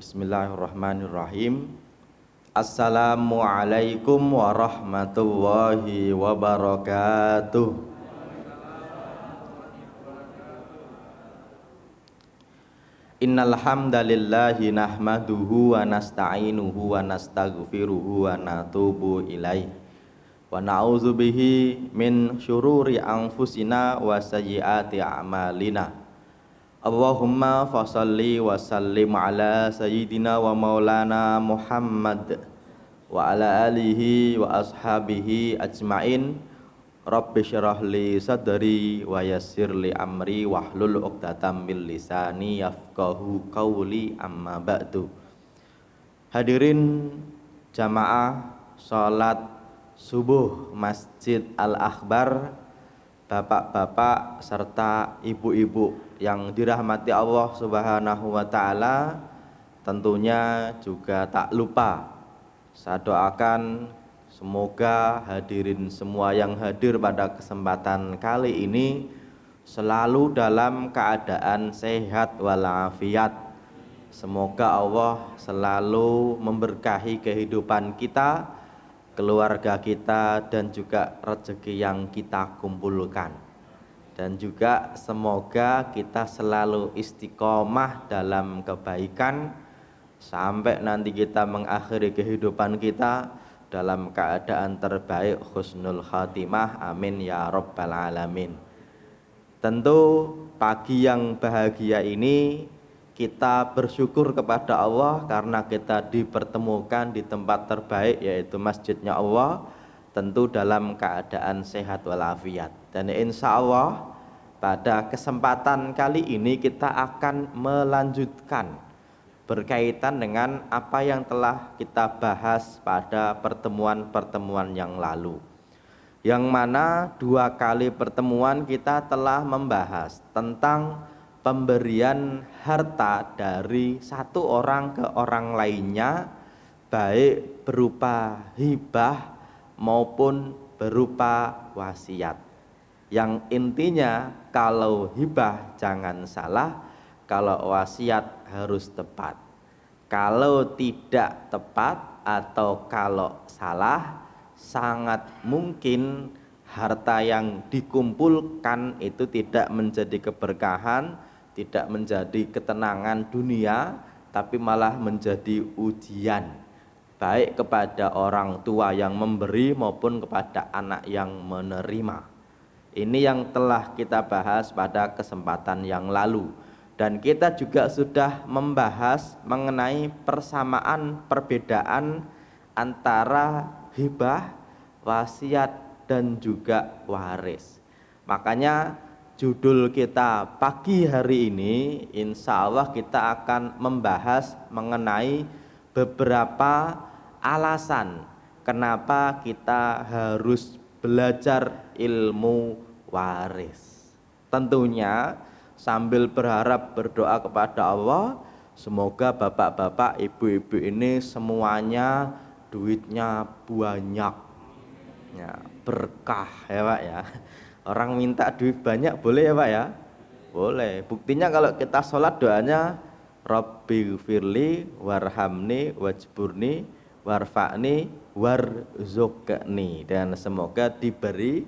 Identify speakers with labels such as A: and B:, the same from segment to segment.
A: Bismillahirrahmanirrahim. Assalamualaikum warahmatullahi wabarakatuh. Innal hamdalillahi nahmaduhu wa nasta'inuhu wa nastaghfiruhu wa natubu ilaih. Wa na'udzubihi min syururi anfusina wa sayyiati a'malina Allahumma fasalli wa sallim ala sayyidina wa maulana Muhammad wa ala alihi wa ashabihi ajmain Rabbi syrah li sadari wa yassir li amri wahlul uqdatam min lisani yafqahu qawli amma ba'du Hadirin jamaah salat subuh Masjid Al-Akhbar Bapak-bapak serta ibu-ibu yang dirahmati Allah Subhanahu wa taala tentunya juga tak lupa saya doakan semoga hadirin semua yang hadir pada kesempatan kali ini selalu dalam keadaan sehat walafiat. Semoga Allah selalu memberkahi kehidupan kita, keluarga kita dan juga rezeki yang kita kumpulkan dan juga semoga kita selalu istiqomah dalam kebaikan sampai nanti kita mengakhiri kehidupan kita dalam keadaan terbaik husnul khatimah amin ya rabbal alamin tentu pagi yang bahagia ini kita bersyukur kepada Allah karena kita dipertemukan di tempat terbaik yaitu masjidnya Allah tentu dalam keadaan sehat walafiat dan insya Allah pada kesempatan kali ini kita akan melanjutkan berkaitan dengan apa yang telah kita bahas pada pertemuan-pertemuan yang lalu. Yang mana dua kali pertemuan kita telah membahas tentang pemberian harta dari satu orang ke orang lainnya baik berupa hibah maupun berupa wasiat. Yang intinya kalau hibah jangan salah, kalau wasiat harus tepat. Kalau tidak tepat atau kalau salah, sangat mungkin harta yang dikumpulkan itu tidak menjadi keberkahan, tidak menjadi ketenangan dunia, tapi malah menjadi ujian baik kepada orang tua yang memberi maupun kepada anak yang menerima. Ini yang telah kita bahas pada kesempatan yang lalu dan kita juga sudah membahas mengenai persamaan perbedaan antara hibah, wasiat dan juga waris. Makanya judul kita pagi hari ini insya Allah kita akan membahas mengenai beberapa alasan kenapa kita harus belajar ilmu waris. Tentunya sambil berharap berdoa kepada Allah, semoga bapak-bapak, ibu-ibu ini semuanya duitnya banyak. Ya, berkah ya Pak ya. Orang minta duit banyak boleh ya Pak ya? Boleh. Buktinya kalau kita sholat doanya Rabbi firli warhamni wajburni warfa'ni warzukni dan semoga diberi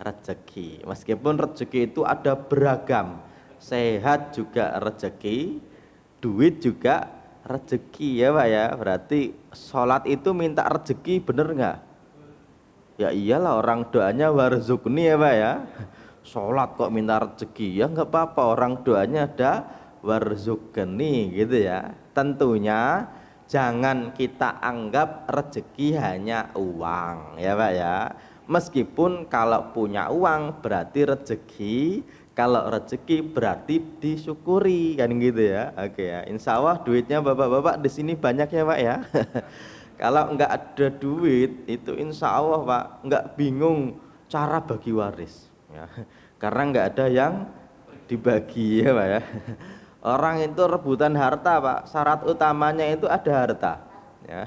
A: rezeki. Meskipun rezeki itu ada beragam, sehat juga rezeki, duit juga rezeki ya Pak ya. Berarti sholat itu minta rezeki bener nggak? Ya iyalah orang doanya warzukni ya Pak ya. Sholat kok minta rezeki ya nggak apa-apa orang doanya ada warzukni gitu ya. Tentunya jangan kita anggap rezeki hanya uang ya Pak ya Meskipun kalau punya uang berarti rezeki, kalau rezeki berarti disyukuri kan gitu ya. Oke ya. Insya Allah duitnya bapak-bapak di sini banyak ya pak ya. kalau nggak ada duit itu insya Allah pak nggak bingung cara bagi waris. Ya. Karena nggak ada yang dibagi ya pak ya. Orang itu rebutan harta pak. Syarat utamanya itu ada harta. Ya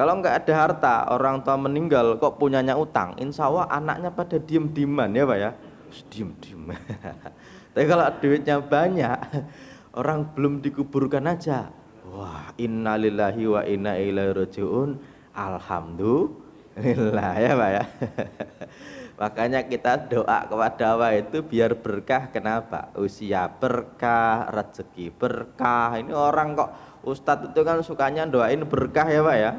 A: kalau nggak ada harta, orang tua meninggal kok punyanya utang, insya Allah anaknya pada diem diman ya Pak ya. Diem-diem. Tapi kalau duitnya banyak, orang belum dikuburkan aja. Wah, innalillahi wa inna ilaihi rajiun. Alhamdulillah ya Pak ya. Makanya kita doa kepada Allah itu biar berkah. Kenapa? Usia berkah, rezeki berkah. Ini orang kok Ustadz itu kan sukanya doain berkah ya Pak ya.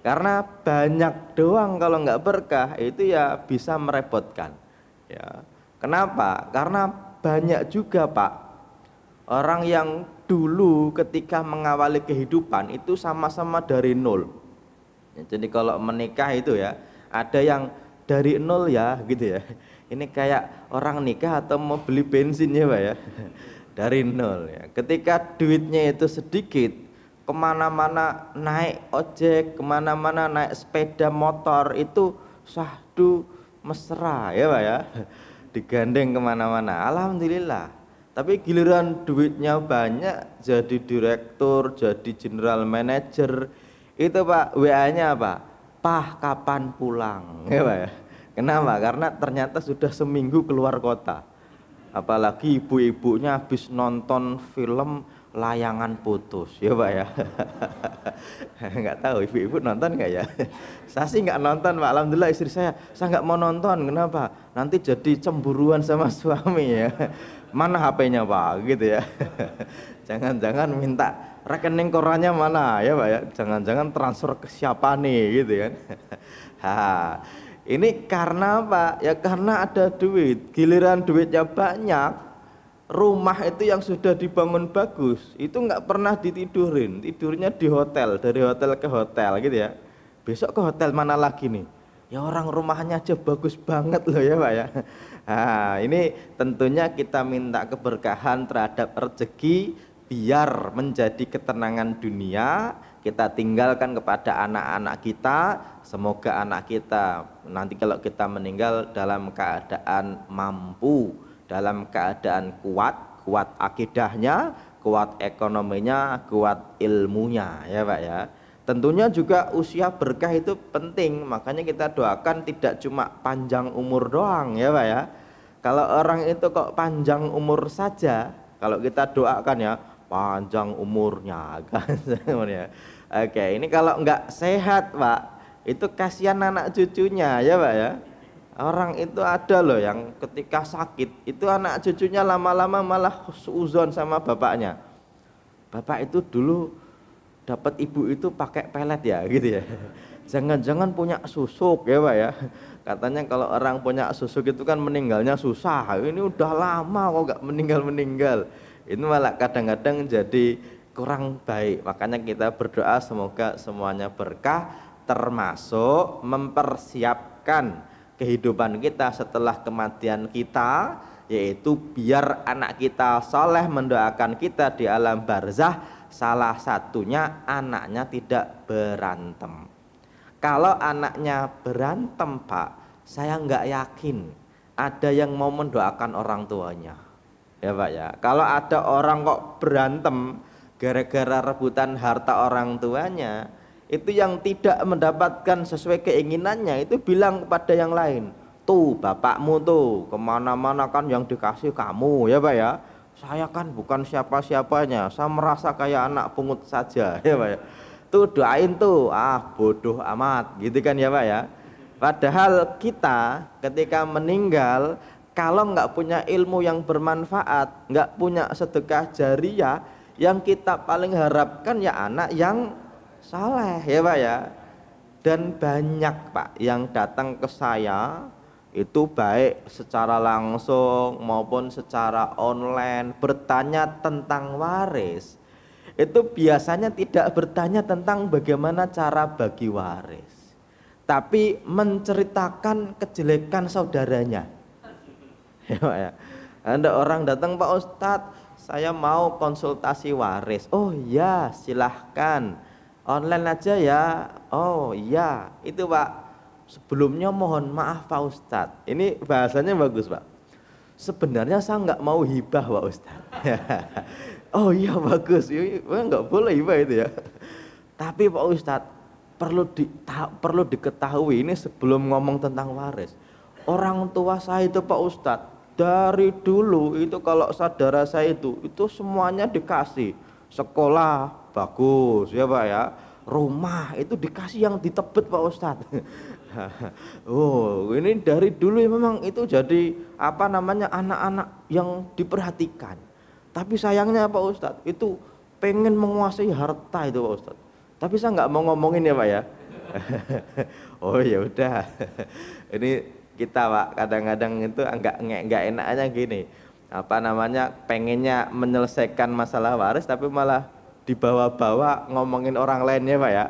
A: Karena banyak doang kalau nggak berkah itu ya bisa merepotkan. Ya. Kenapa? Karena banyak juga Pak orang yang dulu ketika mengawali kehidupan itu sama-sama dari nol. Ya, jadi kalau menikah itu ya ada yang dari nol ya gitu ya. Ini kayak orang nikah atau mau beli bensin ya Pak ya dari nol ya. Ketika duitnya itu sedikit, kemana-mana naik ojek, kemana-mana naik sepeda motor itu sahdu mesra ya pak ya, digandeng kemana-mana. Alhamdulillah. Tapi giliran duitnya banyak, jadi direktur, jadi general manager, itu pak WA-nya apa? Pah kapan pulang ya pak ya. Kenapa? Karena ternyata sudah seminggu keluar kota apalagi ibu-ibunya habis nonton film layangan putus ya pak ya nggak tahu ibu-ibu nonton nggak ya saya sih nggak nonton pak alhamdulillah istri saya saya nggak mau nonton kenapa nanti jadi cemburuan sama suami ya mana HP-nya pak gitu ya jangan-jangan minta rekening korannya mana ya pak ya jangan-jangan transfer ke siapa nih gitu kan ya. Ini karena apa? Ya karena ada duit. Giliran duitnya banyak, rumah itu yang sudah dibangun bagus itu nggak pernah ditidurin, tidurnya di hotel dari hotel ke hotel gitu ya. Besok ke hotel mana lagi nih? Ya orang rumahnya aja bagus banget loh ya pak ya. Nah, ini tentunya kita minta keberkahan terhadap rezeki biar menjadi ketenangan dunia kita tinggalkan kepada anak-anak kita semoga anak kita nanti kalau kita meninggal dalam keadaan mampu dalam keadaan kuat kuat akidahnya kuat ekonominya kuat ilmunya ya Pak ya tentunya juga usia berkah itu penting makanya kita doakan tidak cuma panjang umur doang ya Pak ya kalau orang itu kok panjang umur saja kalau kita doakan ya panjang umurnya kan umurnya. Oke, ini kalau nggak sehat pak, itu kasihan anak cucunya ya pak ya. Orang itu ada loh yang ketika sakit itu anak cucunya lama-lama malah suzon sama bapaknya. Bapak itu dulu dapat ibu itu pakai pelet ya gitu ya. Jangan-jangan punya susuk ya pak ya katanya kalau orang punya susuk itu kan meninggalnya susah ini udah lama kok gak meninggal meninggal ini malah kadang-kadang jadi kurang baik. Makanya kita berdoa semoga semuanya berkah termasuk mempersiapkan kehidupan kita setelah kematian kita yaitu biar anak kita soleh mendoakan kita di alam barzah salah satunya anaknya tidak berantem kalau anaknya berantem pak saya nggak yakin ada yang mau mendoakan orang tuanya ya Pak ya. Kalau ada orang kok berantem gara-gara rebutan harta orang tuanya, itu yang tidak mendapatkan sesuai keinginannya itu bilang kepada yang lain, tuh bapakmu tuh kemana-mana kan yang dikasih kamu ya Pak ya. Saya kan bukan siapa-siapanya, saya merasa kayak anak pungut saja ya Pak ya. Tuh doain tuh, ah bodoh amat gitu kan ya Pak ya. Padahal kita ketika meninggal kalau nggak punya ilmu yang bermanfaat, nggak punya sedekah jariah, yang kita paling harapkan ya anak yang saleh ya pak ya. Dan banyak pak yang datang ke saya itu baik secara langsung maupun secara online bertanya tentang waris itu biasanya tidak bertanya tentang bagaimana cara bagi waris tapi menceritakan kejelekan saudaranya Iya, ya Ada orang datang Pak Ustadz, saya mau konsultasi waris. Oh ya, silahkan. Online aja ya. Oh iya, itu Pak. Sebelumnya mohon maaf Pak Ustadz. Ini bahasanya bagus Pak. Sebenarnya saya nggak mau hibah Pak Ustadz. oh iya bagus, nggak boleh hibah itu ya. Tapi Pak Ustadz, perlu di, ta, perlu diketahui ini sebelum ngomong tentang waris. Orang tua saya itu Pak Ustadz dari dulu itu kalau saudara saya itu itu semuanya dikasih sekolah bagus ya pak ya rumah itu dikasih yang ditebet pak ustad. oh ini dari dulu ya, memang itu jadi apa namanya anak-anak yang diperhatikan tapi sayangnya pak ustad itu pengen menguasai harta itu pak ustad. tapi saya nggak mau ngomongin ya pak ya oh ya udah ini kita pak kadang-kadang itu enggak nggak enaknya gini apa namanya pengennya menyelesaikan masalah waris tapi malah dibawa-bawa ngomongin orang lainnya pak ya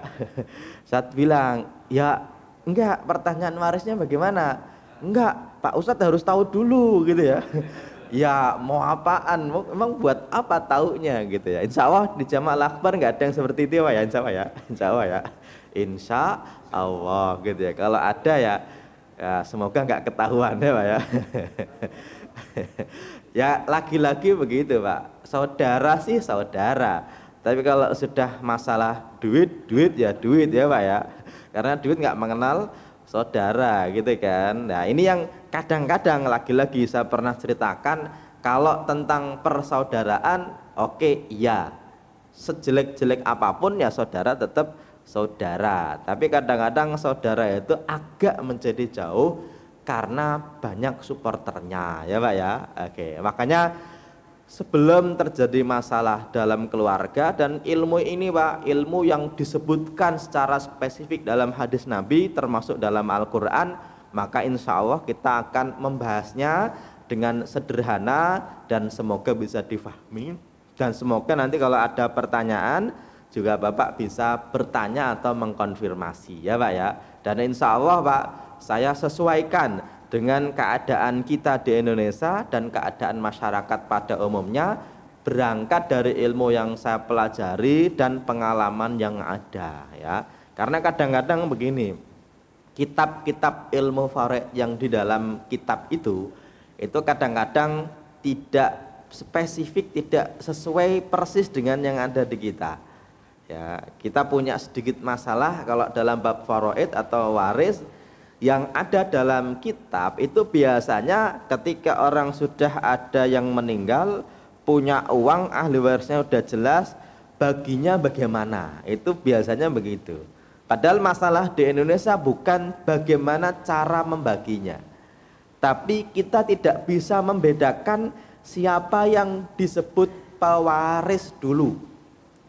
A: saat bilang ya enggak pertanyaan warisnya bagaimana enggak Pak Ustadz harus tahu dulu gitu ya ya mau apaan mau, emang buat apa taunya gitu ya Insya Allah di jamaah lakbar enggak ada yang seperti itu ya, Pak ya Insya Allah ya Insya Allah ya Insya Allah gitu ya kalau ada ya Ya, semoga nggak ketahuan ya Pak ya. ya lagi-lagi begitu Pak. Saudara sih saudara. Tapi kalau sudah masalah duit, duit ya duit ya Pak ya. Karena duit nggak mengenal saudara gitu kan. Nah ini yang kadang-kadang lagi-lagi saya pernah ceritakan kalau tentang persaudaraan oke okay, iya sejelek-jelek apapun ya saudara tetap saudara. Tapi kadang-kadang saudara itu agak menjadi jauh karena banyak supporternya, ya Pak ya. Oke, makanya sebelum terjadi masalah dalam keluarga dan ilmu ini Pak, ilmu yang disebutkan secara spesifik dalam hadis Nabi termasuk dalam Al-Qur'an, maka insya Allah kita akan membahasnya dengan sederhana dan semoga bisa difahami dan semoga nanti kalau ada pertanyaan juga Bapak bisa bertanya atau mengkonfirmasi ya Pak ya. Dan insya Allah Pak, saya sesuaikan dengan keadaan kita di Indonesia dan keadaan masyarakat pada umumnya berangkat dari ilmu yang saya pelajari dan pengalaman yang ada ya. Karena kadang-kadang begini, kitab-kitab ilmu farek yang di dalam kitab itu itu kadang-kadang tidak spesifik, tidak sesuai persis dengan yang ada di kita. Ya, kita punya sedikit masalah kalau dalam bab faraid atau waris yang ada dalam kitab itu biasanya ketika orang sudah ada yang meninggal punya uang ahli warisnya sudah jelas baginya bagaimana itu biasanya begitu padahal masalah di Indonesia bukan bagaimana cara membaginya tapi kita tidak bisa membedakan siapa yang disebut pewaris dulu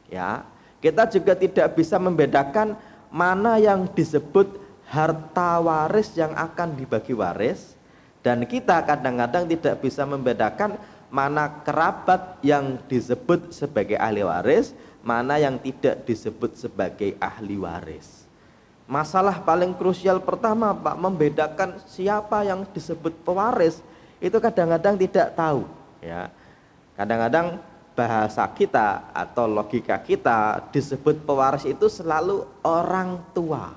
A: ya kita juga tidak bisa membedakan mana yang disebut harta waris yang akan dibagi waris dan kita kadang-kadang tidak bisa membedakan mana kerabat yang disebut sebagai ahli waris, mana yang tidak disebut sebagai ahli waris. Masalah paling krusial pertama Pak membedakan siapa yang disebut pewaris itu kadang-kadang tidak tahu ya. Kadang-kadang bahasa kita atau logika kita disebut pewaris itu selalu orang tua.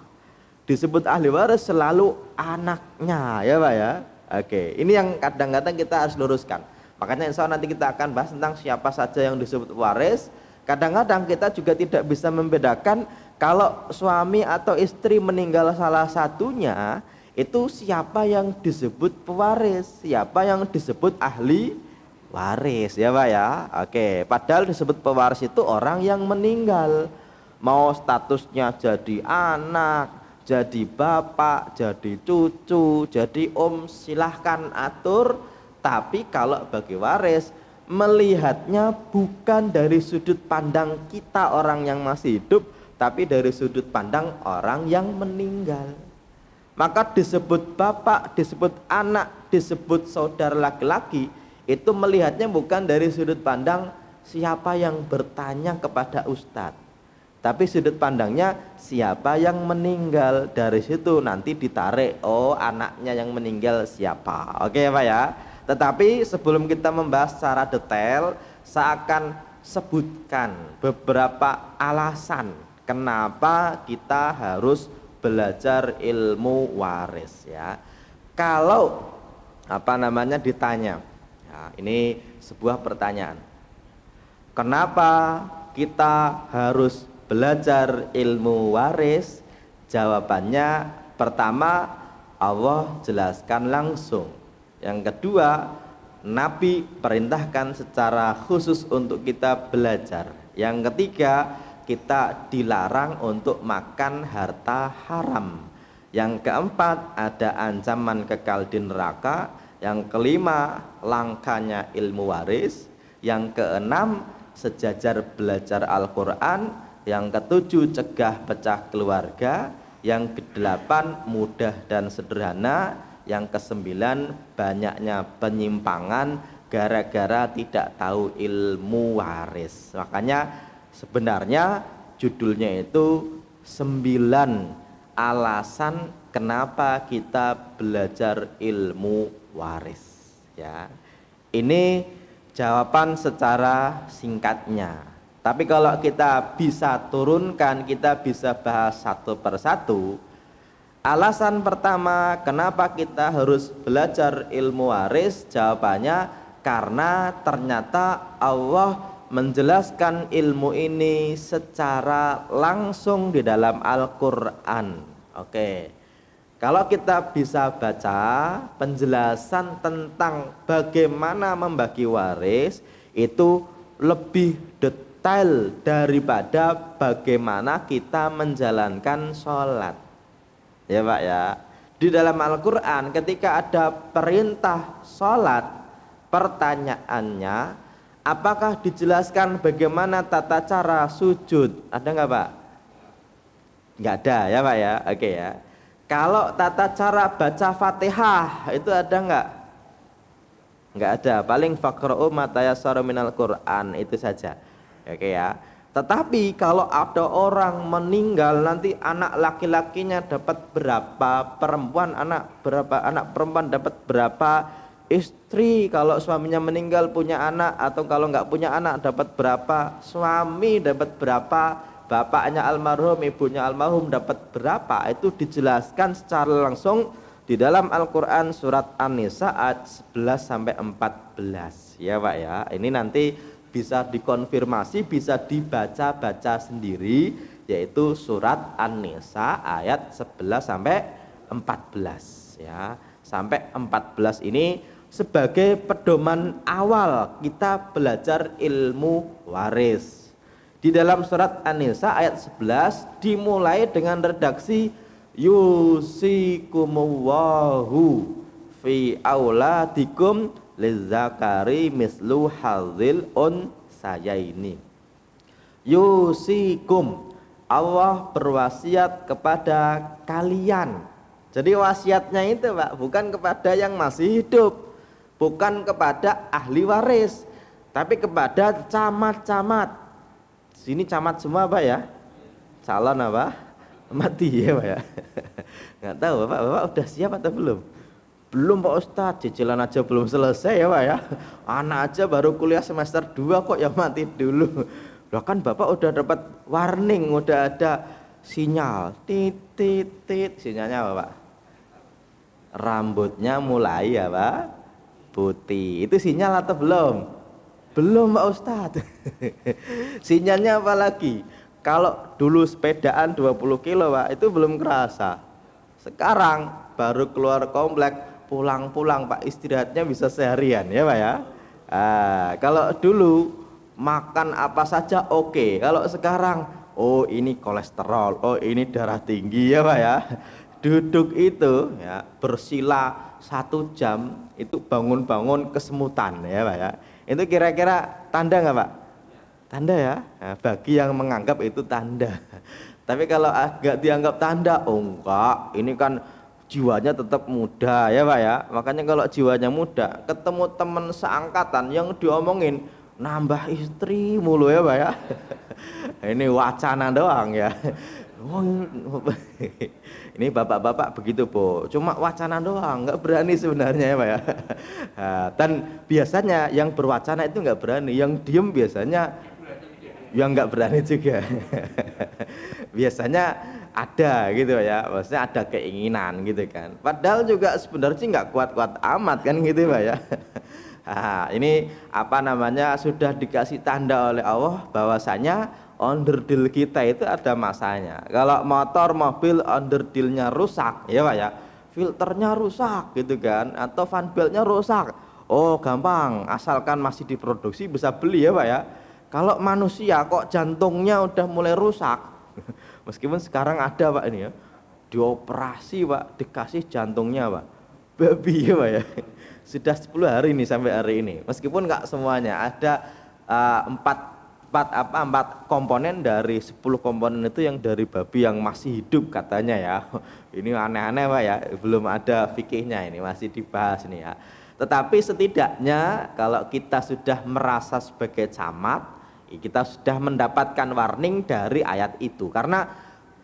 A: Disebut ahli waris selalu anaknya ya Pak ya. Oke, ini yang kadang-kadang kita harus luruskan. Makanya insya Allah nanti kita akan bahas tentang siapa saja yang disebut waris. Kadang-kadang kita juga tidak bisa membedakan kalau suami atau istri meninggal salah satunya itu siapa yang disebut pewaris, siapa yang disebut ahli waris ya pak ya oke padahal disebut pewaris itu orang yang meninggal mau statusnya jadi anak jadi bapak jadi cucu jadi om silahkan atur tapi kalau bagi waris melihatnya bukan dari sudut pandang kita orang yang masih hidup tapi dari sudut pandang orang yang meninggal maka disebut bapak disebut anak disebut saudara laki-laki itu melihatnya bukan dari sudut pandang siapa yang bertanya kepada ustadz tapi sudut pandangnya siapa yang meninggal dari situ nanti ditarik oh anaknya yang meninggal siapa oke ya pak ya tetapi sebelum kita membahas secara detail saya akan sebutkan beberapa alasan kenapa kita harus belajar ilmu waris ya kalau apa namanya ditanya Nah, ini sebuah pertanyaan. Kenapa kita harus belajar ilmu waris? Jawabannya pertama Allah jelaskan langsung. Yang kedua, Nabi perintahkan secara khusus untuk kita belajar. Yang ketiga, kita dilarang untuk makan harta haram. Yang keempat, ada ancaman kekal di neraka. Yang kelima, langkanya ilmu waris. Yang keenam, sejajar belajar Al-Quran. Yang ketujuh, cegah pecah keluarga. Yang kedelapan, mudah dan sederhana. Yang kesembilan, banyaknya penyimpangan gara-gara tidak tahu ilmu waris. Makanya sebenarnya judulnya itu sembilan alasan kenapa kita belajar ilmu waris ya. Ini jawaban secara singkatnya. Tapi kalau kita bisa turunkan, kita bisa bahas satu persatu. Alasan pertama kenapa kita harus belajar ilmu waris? Jawabannya karena ternyata Allah menjelaskan ilmu ini secara langsung di dalam Al-Qur'an. Oke. Okay. Kalau kita bisa baca penjelasan tentang bagaimana membagi waris itu lebih detail daripada bagaimana kita menjalankan sholat. Ya Pak ya. Di dalam Al-Quran ketika ada perintah sholat pertanyaannya apakah dijelaskan bagaimana tata cara sujud? Ada nggak Pak? Nggak ada ya Pak ya, oke ya. Kalau tata cara baca Fatihah itu ada enggak? Enggak ada. Paling faqra'u matayasara minal Qur'an itu saja. Oke ya. Tetapi kalau ada orang meninggal nanti anak laki-lakinya dapat berapa, perempuan anak berapa, anak perempuan dapat berapa, istri kalau suaminya meninggal punya anak atau kalau enggak punya anak dapat berapa, suami dapat berapa, bapaknya almarhum, ibunya almarhum dapat berapa itu dijelaskan secara langsung di dalam Al-Qur'an surat An-Nisa ayat 11 sampai 14. Ya, Pak ya. Ini nanti bisa dikonfirmasi, bisa dibaca-baca sendiri yaitu surat An-Nisa ayat 11 sampai 14 ya. Sampai 14 ini sebagai pedoman awal kita belajar ilmu waris di dalam surat An-Nisa ayat 11 dimulai dengan redaksi yusikumullahu fi auladikum lizakari mislu hadzil on saya ini yusikum Allah berwasiat kepada kalian jadi wasiatnya itu Pak bukan kepada yang masih hidup bukan kepada ahli waris tapi kepada camat-camat Sini camat semua apa ya? Calon apa? Mati ya Pak ya? Nggak tahu Bapak, Bapak udah siap atau belum? Belum Pak Ustadz, cicilan aja belum selesai ya Pak ya? Anak aja baru kuliah semester 2 kok ya mati dulu. Loh kan Bapak udah dapat warning, udah ada sinyal. titit tit, tit. Sinyalnya apa Pak? Rambutnya mulai ya Pak? Putih. Itu sinyal atau belum? Belum Pak Ustadz. Sinyalnya apa lagi? Kalau dulu sepedaan 20 kilo Pak, itu belum kerasa. Sekarang baru keluar komplek, pulang-pulang Pak, istirahatnya bisa seharian ya Pak ya. Ah, kalau dulu makan apa saja oke, okay. kalau sekarang oh ini kolesterol, oh ini darah tinggi ya Pak ya. Duduk itu ya bersila satu jam itu bangun-bangun kesemutan ya Pak ya itu kira-kira tanda nggak Pak? Tanda ya. Nah, bagi yang menganggap itu tanda. Tapi kalau agak ah, dianggap tanda, oh enggak, ini kan jiwanya tetap muda ya Pak ya. Makanya kalau jiwanya muda, ketemu teman seangkatan yang diomongin nambah istri mulu ya Pak ya. ini wacana doang ya. Ini bapak-bapak begitu bu, cuma wacana doang, nggak berani sebenarnya ya pak ya. Dan biasanya yang berwacana itu nggak berani, yang diem biasanya yang nggak berani juga. biasanya ada gitu ya, maksudnya ada keinginan gitu kan. Padahal juga sebenarnya nggak kuat-kuat amat kan gitu pak ya. ini apa namanya sudah dikasih tanda oleh Allah bahwasanya underdeal kita itu ada masanya. Kalau motor, mobil underdealnya rusak, ya Pak ya. Filternya rusak gitu kan atau fan beltnya rusak. Oh, gampang, asalkan masih diproduksi bisa beli ya Pak ya. Kalau manusia kok jantungnya udah mulai rusak. Meskipun sekarang ada Pak ini ya. Dioperasi Pak, dikasih jantungnya Pak. Babi ya Pak ya. Sudah 10 hari ini sampai hari ini. Meskipun nggak semuanya, ada eh, empat empat apa empat komponen dari 10 komponen itu yang dari babi yang masih hidup katanya ya. Ini aneh-aneh Pak ya, belum ada fikihnya ini masih dibahas nih ya. Tetapi setidaknya kalau kita sudah merasa sebagai camat, ya kita sudah mendapatkan warning dari ayat itu karena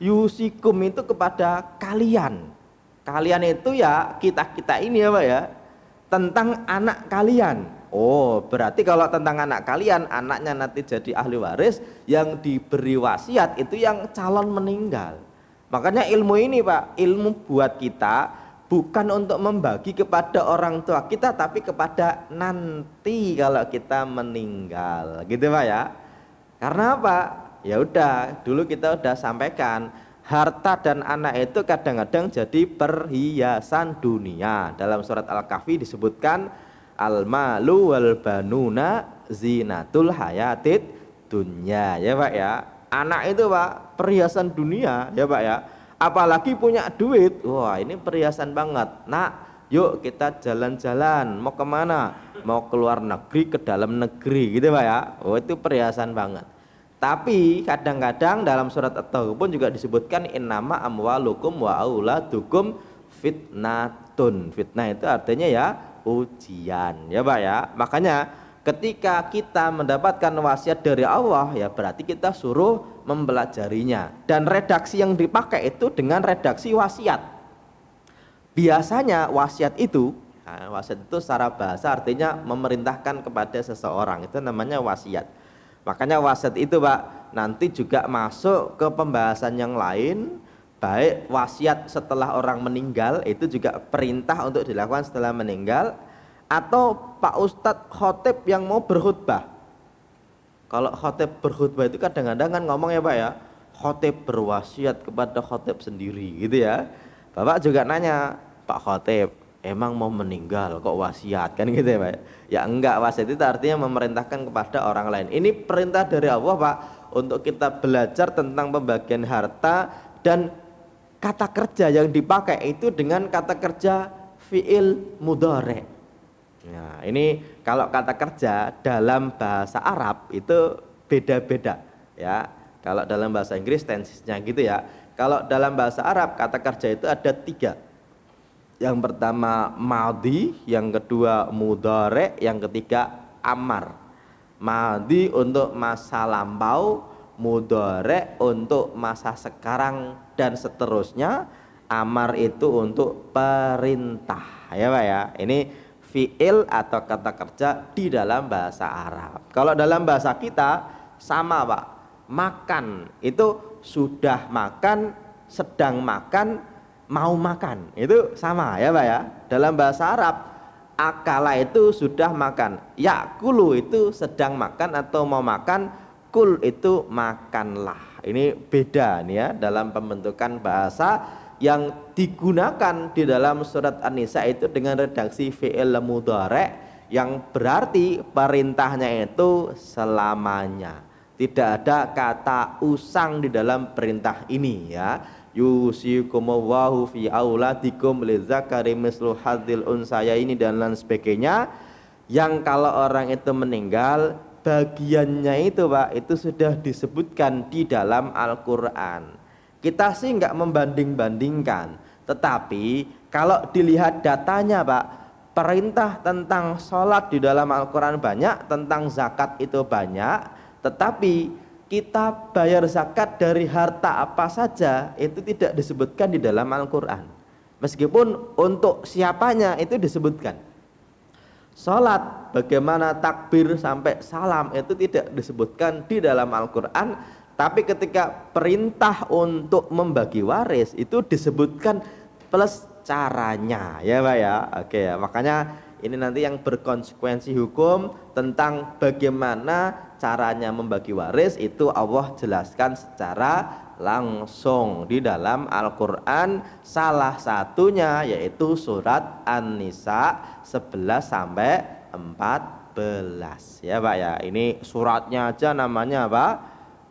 A: yusikum itu kepada kalian. Kalian itu ya kita-kita ini ya Pak ya, tentang anak kalian Oh, berarti kalau tentang anak kalian, anaknya nanti jadi ahli waris, yang diberi wasiat itu yang calon meninggal. Makanya ilmu ini Pak, ilmu buat kita bukan untuk membagi kepada orang tua kita, tapi kepada nanti kalau kita meninggal. Gitu Pak ya. Karena apa? Ya udah, dulu kita udah sampaikan, harta dan anak itu kadang-kadang jadi perhiasan dunia. Dalam surat Al-Kahfi disebutkan al malu wal banuna zinatul hayatid dunya ya Pak ya. Anak itu Pak perhiasan dunia ya Pak ya. Apalagi punya duit, wah ini perhiasan banget. Nak, yuk kita jalan-jalan. Mau kemana? Mau keluar negeri ke dalam negeri gitu Pak ya. Oh itu perhiasan banget. Tapi kadang-kadang dalam surat at pun juga disebutkan innama amwalukum wa auladukum fitnatun. Fitnah itu artinya ya ujian ya Pak ya makanya ketika kita mendapatkan wasiat dari Allah ya berarti kita suruh mempelajarinya dan redaksi yang dipakai itu dengan redaksi wasiat biasanya wasiat itu nah, wasiat itu secara bahasa artinya memerintahkan kepada seseorang itu namanya wasiat makanya wasiat itu Pak nanti juga masuk ke pembahasan yang lain baik wasiat setelah orang meninggal itu juga perintah untuk dilakukan setelah meninggal atau Pak Ustadz khotib yang mau berkhutbah kalau khotib berkhutbah itu kadang-kadang kan ngomong ya Pak ya khotib berwasiat kepada khotib sendiri gitu ya Bapak juga nanya Pak khotib emang mau meninggal kok wasiat kan gitu ya Pak ya, ya enggak wasiat itu artinya memerintahkan kepada orang lain ini perintah dari Allah Pak untuk kita belajar tentang pembagian harta dan kata kerja yang dipakai itu dengan kata kerja fiil mudore. Nah, ya, ini kalau kata kerja dalam bahasa Arab itu beda-beda ya. Kalau dalam bahasa Inggris tensisnya gitu ya. Kalau dalam bahasa Arab kata kerja itu ada tiga. Yang pertama madi, yang kedua mudore, yang ketiga amar. Madi untuk masa lampau, mudore untuk masa sekarang dan seterusnya amar itu untuk perintah ya Pak ya ini fiil atau kata kerja di dalam bahasa Arab kalau dalam bahasa kita sama Pak makan itu sudah makan sedang makan mau makan itu sama ya Pak ya dalam bahasa Arab akala itu sudah makan yakulu itu sedang makan atau mau makan Kul itu makanlah. Ini beda nih ya dalam pembentukan bahasa yang digunakan di dalam surat An-Nisa itu dengan redaksi fi'il mudhari' yang berarti perintahnya itu selamanya. Tidak ada kata usang di dalam perintah ini ya. Yusikumullahu fi auladikum lizakari mislu hadzil unsaya ini dan lain sebagainya. Yang kalau orang itu meninggal bagiannya itu Pak itu sudah disebutkan di dalam Al-Qur'an. Kita sih nggak membanding-bandingkan, tetapi kalau dilihat datanya Pak, perintah tentang sholat di dalam Al-Qur'an banyak, tentang zakat itu banyak, tetapi kita bayar zakat dari harta apa saja itu tidak disebutkan di dalam Al-Qur'an. Meskipun untuk siapanya itu disebutkan. Sholat, bagaimana takbir sampai salam itu tidak disebutkan di dalam Al-Qur'an, tapi ketika perintah untuk membagi waris itu disebutkan plus caranya ya Pak ya. Oke ya, makanya ini nanti yang berkonsekuensi hukum tentang bagaimana caranya membagi waris itu Allah jelaskan secara langsung di dalam Al-Qur'an salah satunya yaitu surat An-Nisa 11 sampai 14 ya Pak ya. Ini suratnya aja namanya apa?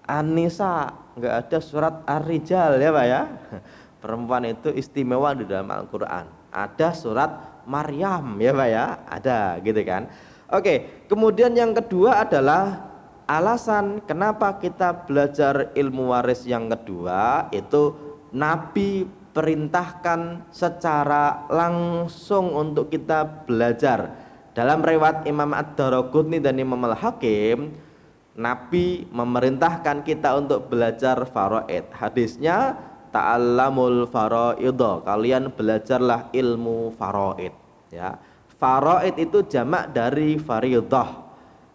A: Anisa. Enggak ada surat Ar-Rijal ya Pak ya. Perempuan itu istimewa di dalam Al-Qur'an. Ada surat Maryam ya Pak ya. Ada gitu kan. Oke, kemudian yang kedua adalah alasan kenapa kita belajar ilmu waris yang kedua itu Nabi Perintahkan secara langsung untuk kita belajar dalam riwayat Imam ad darqutni dan Imam Al-Hakim Nabi memerintahkan kita untuk belajar faraid hadisnya ta'allamul faraid. kalian belajarlah ilmu faraid ya faraid itu jamak dari faridah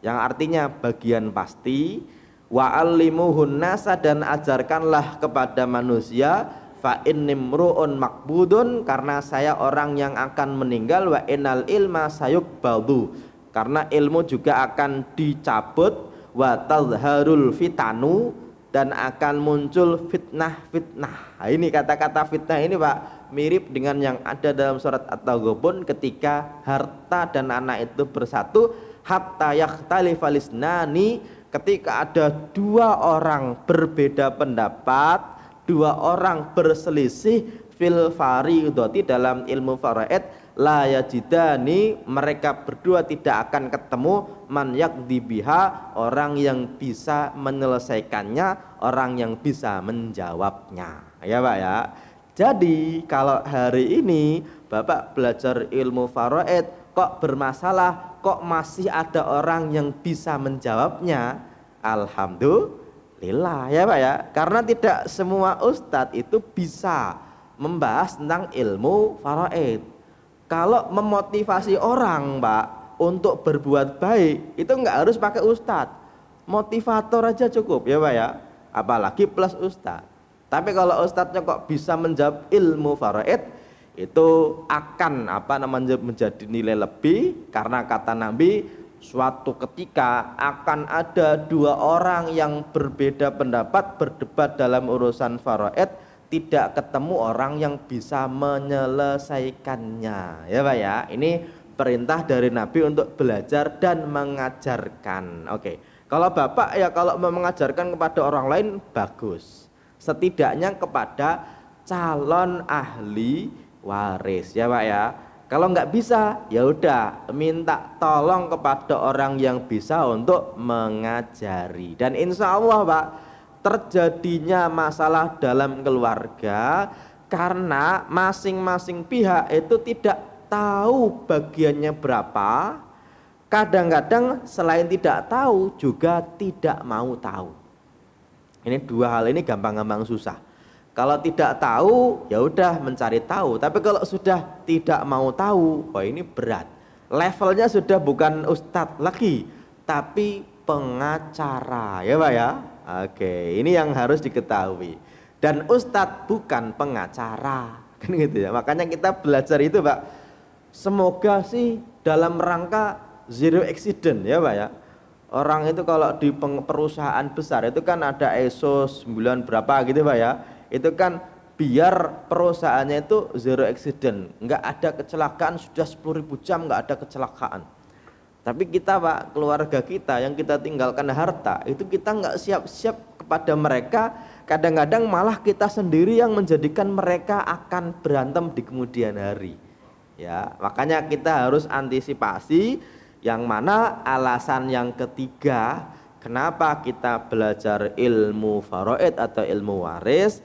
A: yang artinya bagian pasti wa alimuhun nasa dan ajarkanlah kepada manusia fa innimruun makbudun karena saya orang yang akan meninggal wa innal ilma sayuk baldu karena ilmu juga akan dicabut wa tazharul fitanu dan akan muncul fitnah-fitnah. Nah, ini kata-kata fitnah ini Pak mirip dengan yang ada dalam surat At-Taghabun ketika harta dan anak itu bersatu hatta yakhtalifa lisnani ketika ada dua orang berbeda pendapat dua orang berselisih fil faridoti dalam ilmu faraid la yajidani mereka berdua tidak akan ketemu man dibiha orang yang bisa menyelesaikannya orang yang bisa menjawabnya ya Pak ya jadi kalau hari ini Bapak belajar ilmu faraid kok bermasalah kok masih ada orang yang bisa menjawabnya alhamdulillah bela ya Pak ya. Karena tidak semua ustadz itu bisa membahas tentang ilmu faraid. Kalau memotivasi orang Pak untuk berbuat baik itu nggak harus pakai ustadz. Motivator aja cukup ya Pak ya. Apalagi plus ustadz. Tapi kalau ustadznya kok bisa menjawab ilmu faraid itu akan apa namanya menjadi nilai lebih karena kata Nabi Suatu ketika akan ada dua orang yang berbeda pendapat berdebat dalam urusan faraid tidak ketemu orang yang bisa menyelesaikannya ya Pak ya ini perintah dari Nabi untuk belajar dan mengajarkan oke kalau Bapak ya kalau mengajarkan kepada orang lain bagus setidaknya kepada calon ahli waris ya Pak ya kalau nggak bisa, ya udah minta tolong kepada orang yang bisa untuk mengajari. Dan insya Allah, Pak, terjadinya masalah dalam keluarga karena masing-masing pihak itu tidak tahu bagiannya berapa. Kadang-kadang selain tidak tahu juga tidak mau tahu. Ini dua hal ini gampang-gampang susah kalau tidak tahu, ya udah mencari tahu. Tapi kalau sudah tidak mau tahu, wah ini berat. Levelnya sudah bukan ustadz lagi, tapi pengacara, ya Pak ya. Oke, ini yang harus diketahui. Dan ustadz bukan pengacara, kan gitu ya. Makanya kita belajar itu, Pak. Semoga sih dalam rangka zero accident, ya Pak ya. Orang itu kalau di perusahaan besar itu kan ada ESO 9 berapa gitu Pak ya itu kan biar perusahaannya itu zero accident nggak ada kecelakaan sudah 10.000 jam nggak ada kecelakaan tapi kita pak keluarga kita yang kita tinggalkan harta itu kita nggak siap-siap kepada mereka kadang-kadang malah kita sendiri yang menjadikan mereka akan berantem di kemudian hari ya makanya kita harus antisipasi yang mana alasan yang ketiga kenapa kita belajar ilmu faraid atau ilmu waris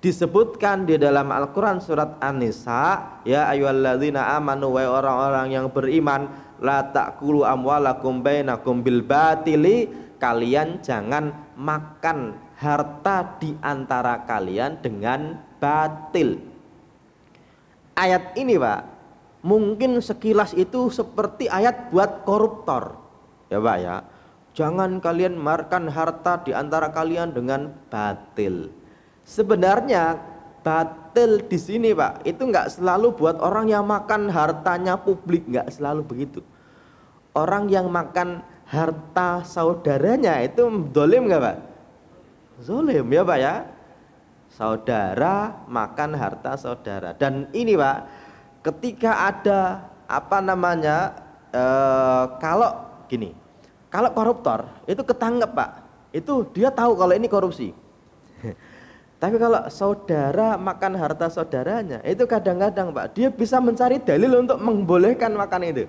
A: disebutkan di dalam Al-Qur'an surat An-Nisa ya ayyuhalladzina amanu wa orang-orang yang beriman la ta'kulu amwalakum bainakum bil batili kalian jangan makan harta di antara kalian dengan batil ayat ini Pak mungkin sekilas itu seperti ayat buat koruptor ya Pak ya jangan kalian makan harta di antara kalian dengan batil Sebenarnya batil di sini Pak, itu nggak selalu buat orang yang makan hartanya publik, nggak selalu begitu. Orang yang makan harta saudaranya itu dolim nggak Pak? Zolim ya Pak ya. Saudara makan harta saudara. Dan ini Pak, ketika ada apa namanya, eh, kalau gini, kalau koruptor itu ketangkep Pak, itu dia tahu kalau ini korupsi tapi kalau saudara makan harta saudaranya, itu kadang-kadang Pak, dia bisa mencari dalil untuk membolehkan makan itu.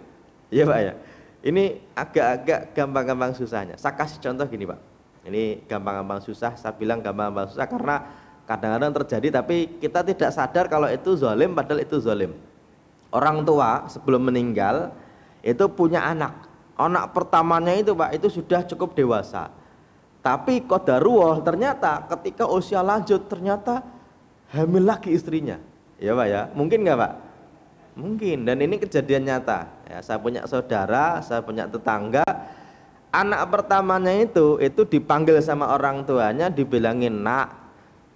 A: Iya Pak ya. Ini agak-agak gampang-gampang susahnya. Saya kasih contoh gini Pak. Ini gampang-gampang susah, saya bilang gampang-gampang susah karena kadang-kadang terjadi tapi kita tidak sadar kalau itu zalim padahal itu zalim. Orang tua sebelum meninggal itu punya anak. Anak pertamanya itu Pak itu sudah cukup dewasa tapi kodaruah ternyata ketika usia lanjut ternyata hamil lagi istrinya. Ya Pak ya, mungkin nggak Pak? Mungkin, dan ini kejadian nyata. Ya, saya punya saudara, saya punya tetangga, anak pertamanya itu itu dipanggil sama orang tuanya dibilangin nak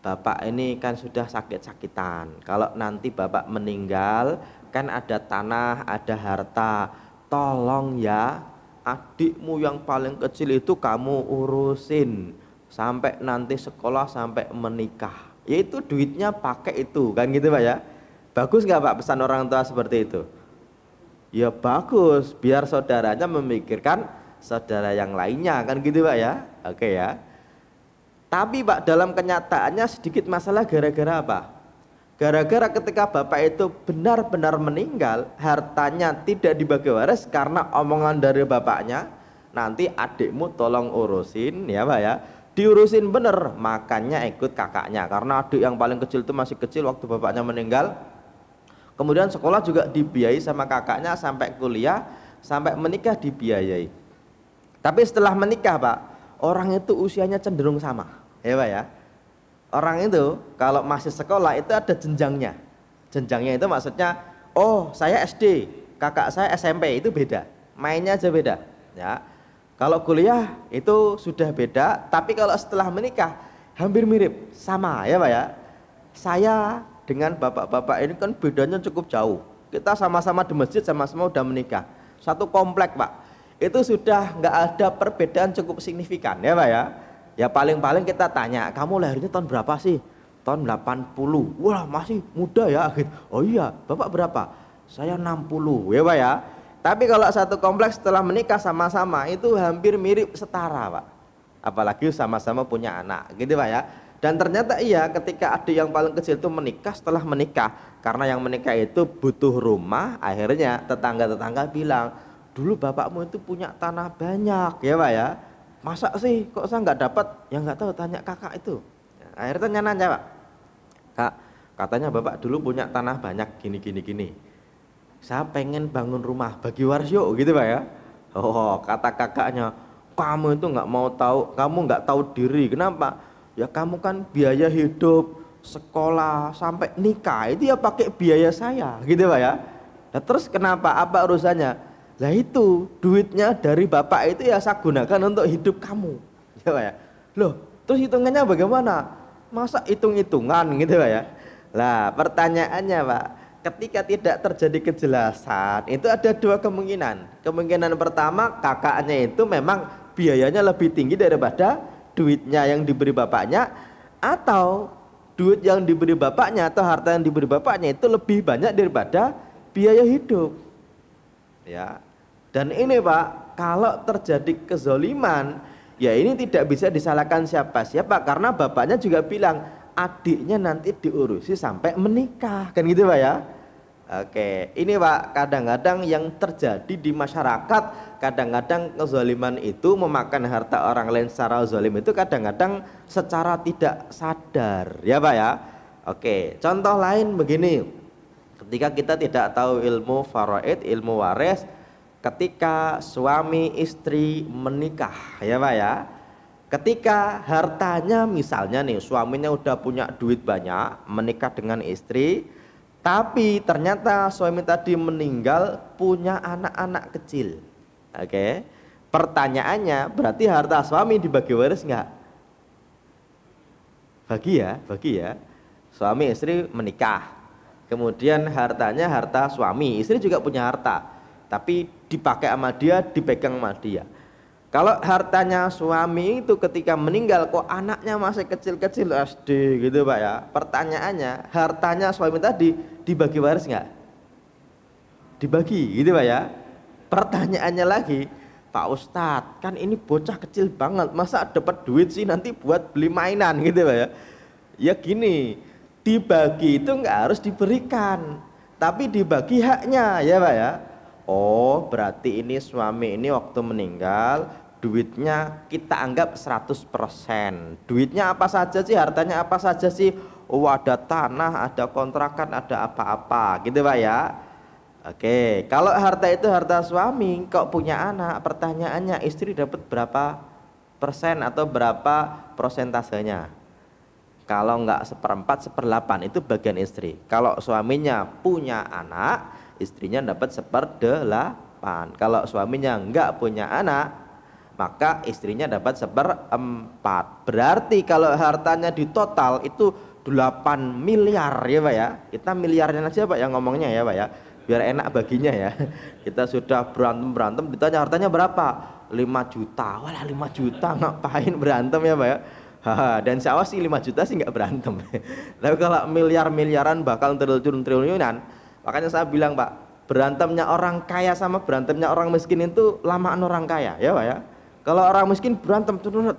A: bapak ini kan sudah sakit-sakitan kalau nanti bapak meninggal kan ada tanah ada harta tolong ya adikmu yang paling kecil itu kamu urusin sampai nanti sekolah sampai menikah yaitu duitnya pakai itu kan gitu pak ya bagus nggak pak pesan orang tua seperti itu ya bagus biar saudaranya memikirkan saudara yang lainnya kan gitu pak ya oke ya tapi pak dalam kenyataannya sedikit masalah gara-gara apa Gara-gara ketika bapak itu benar-benar meninggal, hartanya tidak dibagi waris karena omongan dari bapaknya, nanti adikmu tolong urusin ya Pak ya. Diurusin benar makannya ikut kakaknya karena adik yang paling kecil itu masih kecil waktu bapaknya meninggal. Kemudian sekolah juga dibiayai sama kakaknya sampai kuliah, sampai menikah dibiayai. Tapi setelah menikah, Pak, orang itu usianya cenderung sama. Ya Pak ya Orang itu kalau masih sekolah itu ada jenjangnya. Jenjangnya itu maksudnya, oh saya SD, kakak saya SMP itu beda. Mainnya aja beda. Ya. Kalau kuliah itu sudah beda, tapi kalau setelah menikah hampir mirip, sama ya Pak ya. Saya dengan bapak-bapak ini kan bedanya cukup jauh. Kita sama-sama di masjid, sama-sama udah menikah. Satu komplek Pak. Itu sudah nggak ada perbedaan cukup signifikan ya Pak ya Ya paling-paling kita tanya, kamu lahirnya tahun berapa sih? Tahun 80. Wah, masih muda ya. Oh iya, Bapak berapa? Saya 60. Ya, Pak ya. Tapi kalau satu kompleks setelah menikah sama-sama itu hampir mirip setara, Pak. Apalagi sama-sama punya anak, gitu Pak ya. Dan ternyata iya ketika adik yang paling kecil itu menikah setelah menikah karena yang menikah itu butuh rumah, akhirnya tetangga-tetangga bilang, "Dulu bapakmu itu punya tanah banyak, ya Pak ya." masa sih kok saya nggak dapat? yang nggak tahu, tanya kakak itu. Ya, akhirnya nanya nanya pak, kak katanya bapak dulu punya tanah banyak gini gini gini. Saya pengen bangun rumah bagi warsio gitu pak ya. Oh kata kakaknya, kamu itu nggak mau tahu, kamu nggak tahu diri. Kenapa? Ya kamu kan biaya hidup, sekolah sampai nikah itu ya pakai biaya saya gitu pak ya. Nah, terus kenapa? Apa urusannya? Lah itu duitnya dari bapak itu ya saya gunakan untuk hidup kamu. Ya Pak ya. Loh, terus hitungannya bagaimana? Masa hitung-hitungan gitu Pak ya. Lah pertanyaannya Pak, ketika tidak terjadi kejelasan itu ada dua kemungkinan. Kemungkinan pertama kakaknya itu memang biayanya lebih tinggi daripada duitnya yang diberi bapaknya atau duit yang diberi bapaknya atau harta yang diberi bapaknya itu lebih banyak daripada biaya hidup. Ya, dan ini Pak, kalau terjadi kezoliman, ya ini tidak bisa disalahkan siapa-siapa karena bapaknya juga bilang adiknya nanti diurusi sampai menikah. Kan gitu Pak ya? Oke, ini Pak, kadang-kadang yang terjadi di masyarakat, kadang-kadang kezoliman itu memakan harta orang lain secara zalim itu kadang-kadang secara tidak sadar, ya Pak ya. Oke, contoh lain begini. Ketika kita tidak tahu ilmu faraid, ilmu waris, ketika suami istri menikah ya Pak ya ketika hartanya misalnya nih suaminya udah punya duit banyak menikah dengan istri tapi ternyata suami tadi meninggal punya anak-anak kecil oke okay. pertanyaannya berarti harta suami dibagi waris nggak bagi ya bagi ya suami istri menikah kemudian hartanya harta suami istri juga punya harta tapi dipakai sama dia, dipegang sama dia. Kalau hartanya suami itu ketika meninggal kok anaknya masih kecil-kecil SD gitu Pak ya. Pertanyaannya, hartanya suami tadi dibagi waris nggak? Dibagi gitu Pak ya. Pertanyaannya lagi, Pak Ustadz kan ini bocah kecil banget masa dapat duit sih nanti buat beli mainan gitu Pak ya. Ya gini, dibagi itu nggak harus diberikan, tapi dibagi haknya ya Pak ya Oh, berarti ini suami ini waktu meninggal duitnya kita anggap 100%. Duitnya apa saja sih? Hartanya apa saja sih? Oh, ada tanah, ada kontrakan, ada apa-apa. Gitu, Pak ya. Oke, kalau harta itu harta suami, kok punya anak? Pertanyaannya istri dapat berapa persen atau berapa persentasenya? Kalau enggak seperempat, seperdelapan itu bagian istri. Kalau suaminya punya anak, istrinya dapat seperdelapan. Kalau suaminya nggak punya anak, maka istrinya dapat seperempat. Berarti kalau hartanya di total itu 8 miliar ya Pak ya. Kita miliarnya aja Pak yang ngomongnya ya Pak ya. Biar enak baginya ya. Kita sudah berantem-berantem ditanya hartanya berapa? 5 juta. Walah 5 juta ngapain berantem ya Pak ya. Ha, dan saya si sih 5 juta sih nggak berantem. Tapi kalau miliar-miliaran bakal triliun-triliunan, Makanya saya bilang Pak, berantemnya orang kaya sama berantemnya orang miskin itu lamaan orang kaya ya Pak ya. Kalau orang miskin berantem turut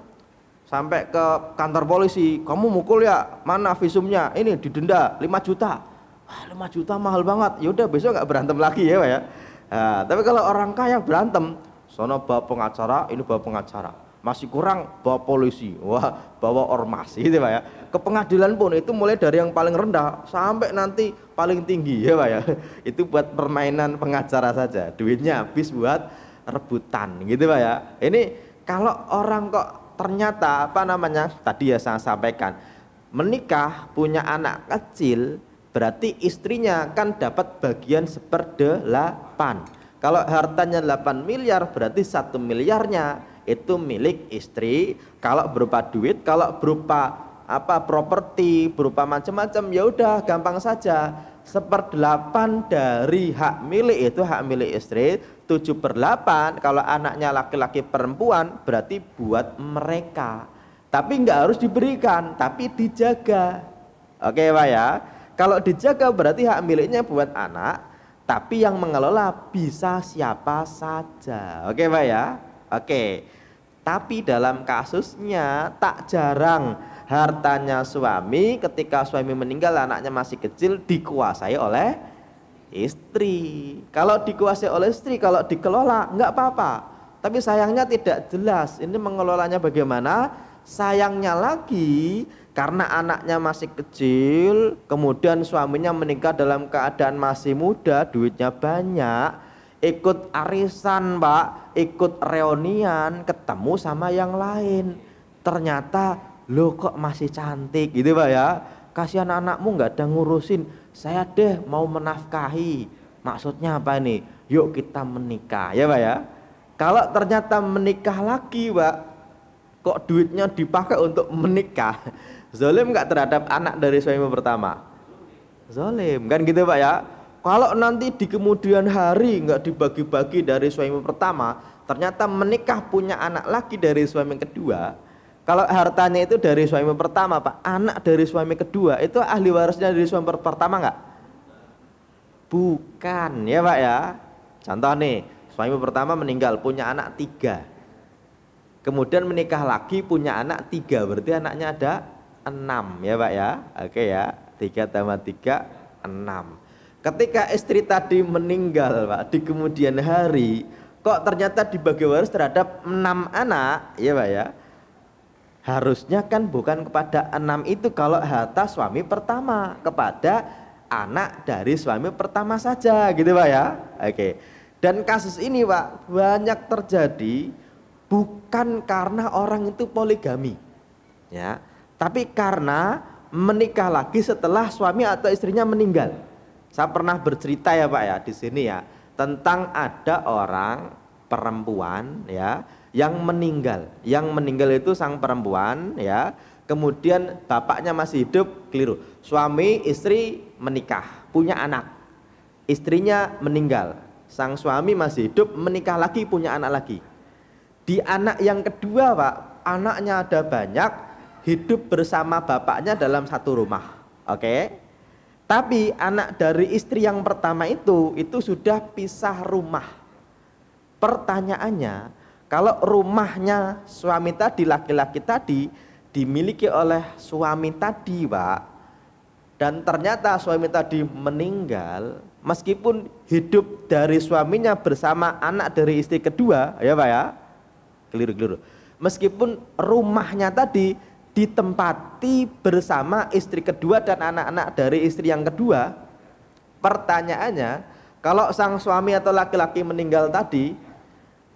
A: sampai ke kantor polisi, kamu mukul ya, mana visumnya? Ini didenda 5 juta. Wah, 5 juta mahal banget. Ya udah besok nggak berantem lagi ya Pak ya. Nah, tapi kalau orang kaya berantem, sono bawa pengacara, ini bawa pengacara. Masih kurang bawa polisi, wah bawa ormas gitu Pak ya. Ke pengadilan pun itu mulai dari yang paling rendah sampai nanti paling tinggi ya Pak ya. Itu buat permainan pengacara saja. Duitnya habis buat rebutan gitu Pak ya. Ini kalau orang kok ternyata apa namanya tadi ya saya sampaikan menikah punya anak kecil berarti istrinya kan dapat bagian seperdelapan kalau hartanya 8 miliar berarti satu miliarnya itu milik istri kalau berupa duit kalau berupa apa properti berupa macam-macam ya udah gampang saja seperdelapan dari hak milik itu hak milik istri tujuh per delapan kalau anaknya laki-laki perempuan berarti buat mereka tapi nggak harus diberikan tapi dijaga oke pak ya kalau dijaga berarti hak miliknya buat anak tapi yang mengelola bisa siapa saja oke pak ya oke tapi dalam kasusnya tak jarang hartanya suami ketika suami meninggal anaknya masih kecil dikuasai oleh istri. Kalau dikuasai oleh istri, kalau dikelola nggak apa-apa. Tapi sayangnya tidak jelas ini mengelolanya bagaimana. Sayangnya lagi karena anaknya masih kecil, kemudian suaminya menikah dalam keadaan masih muda, duitnya banyak, ikut arisan pak, ikut reunian, ketemu sama yang lain. Ternyata lo kok masih cantik gitu pak ya kasih anak-anakmu nggak ada ngurusin saya deh mau menafkahi maksudnya apa ini yuk kita menikah ya pak ya kalau ternyata menikah lagi pak kok duitnya dipakai untuk menikah zolim nggak terhadap anak dari suami pertama zolim kan gitu pak ya kalau nanti di kemudian hari nggak dibagi-bagi dari suami pertama ternyata menikah punya anak lagi dari suami kedua kalau hartanya itu dari suami pertama, Pak, anak dari suami kedua, itu ahli warisnya dari suami pertama enggak? Bukan, ya Pak ya. Contoh nih, suami pertama meninggal, punya anak tiga. Kemudian menikah lagi, punya anak tiga, berarti anaknya ada enam, ya Pak ya. Oke ya, tiga tambah tiga, enam. Ketika istri tadi meninggal, Pak, di kemudian hari, kok ternyata dibagi waris terhadap enam anak, ya Pak ya harusnya kan bukan kepada enam itu kalau harta suami pertama kepada anak dari suami pertama saja gitu pak ya oke dan kasus ini pak banyak terjadi bukan karena orang itu poligami ya tapi karena menikah lagi setelah suami atau istrinya meninggal saya pernah bercerita ya pak ya di sini ya tentang ada orang perempuan ya yang meninggal. Yang meninggal itu sang perempuan ya, kemudian bapaknya masih hidup, keliru. Suami istri menikah, punya anak. Istrinya meninggal. Sang suami masih hidup, menikah lagi, punya anak lagi. Di anak yang kedua, Pak, anaknya ada banyak, hidup bersama bapaknya dalam satu rumah. Oke. Okay? Tapi anak dari istri yang pertama itu itu sudah pisah rumah. Pertanyaannya, kalau rumahnya suami tadi, laki-laki tadi dimiliki oleh suami tadi, Pak. Dan ternyata suami tadi meninggal, meskipun hidup dari suaminya bersama anak dari istri kedua, ya Pak ya. Keliru-keliru. Meskipun rumahnya tadi ditempati bersama istri kedua dan anak-anak dari istri yang kedua, pertanyaannya, kalau sang suami atau laki-laki meninggal tadi,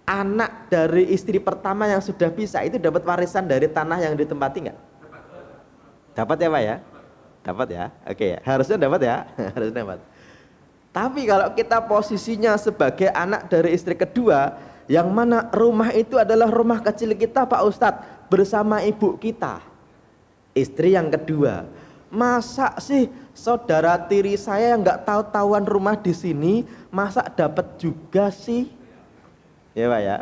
A: anak dari istri pertama yang sudah bisa itu dapat warisan dari tanah yang ditempati nggak? Dapat ya Pak ya? Dapat ya? Oke ya, harusnya dapat ya? harusnya dapat. Tapi kalau kita posisinya sebagai anak dari istri kedua, yang mana rumah itu adalah rumah kecil kita Pak Ustadz, bersama ibu kita, istri yang kedua. Masa sih saudara tiri saya yang nggak tahu-tahuan rumah di sini, masa dapat juga sih? ya Pak ya.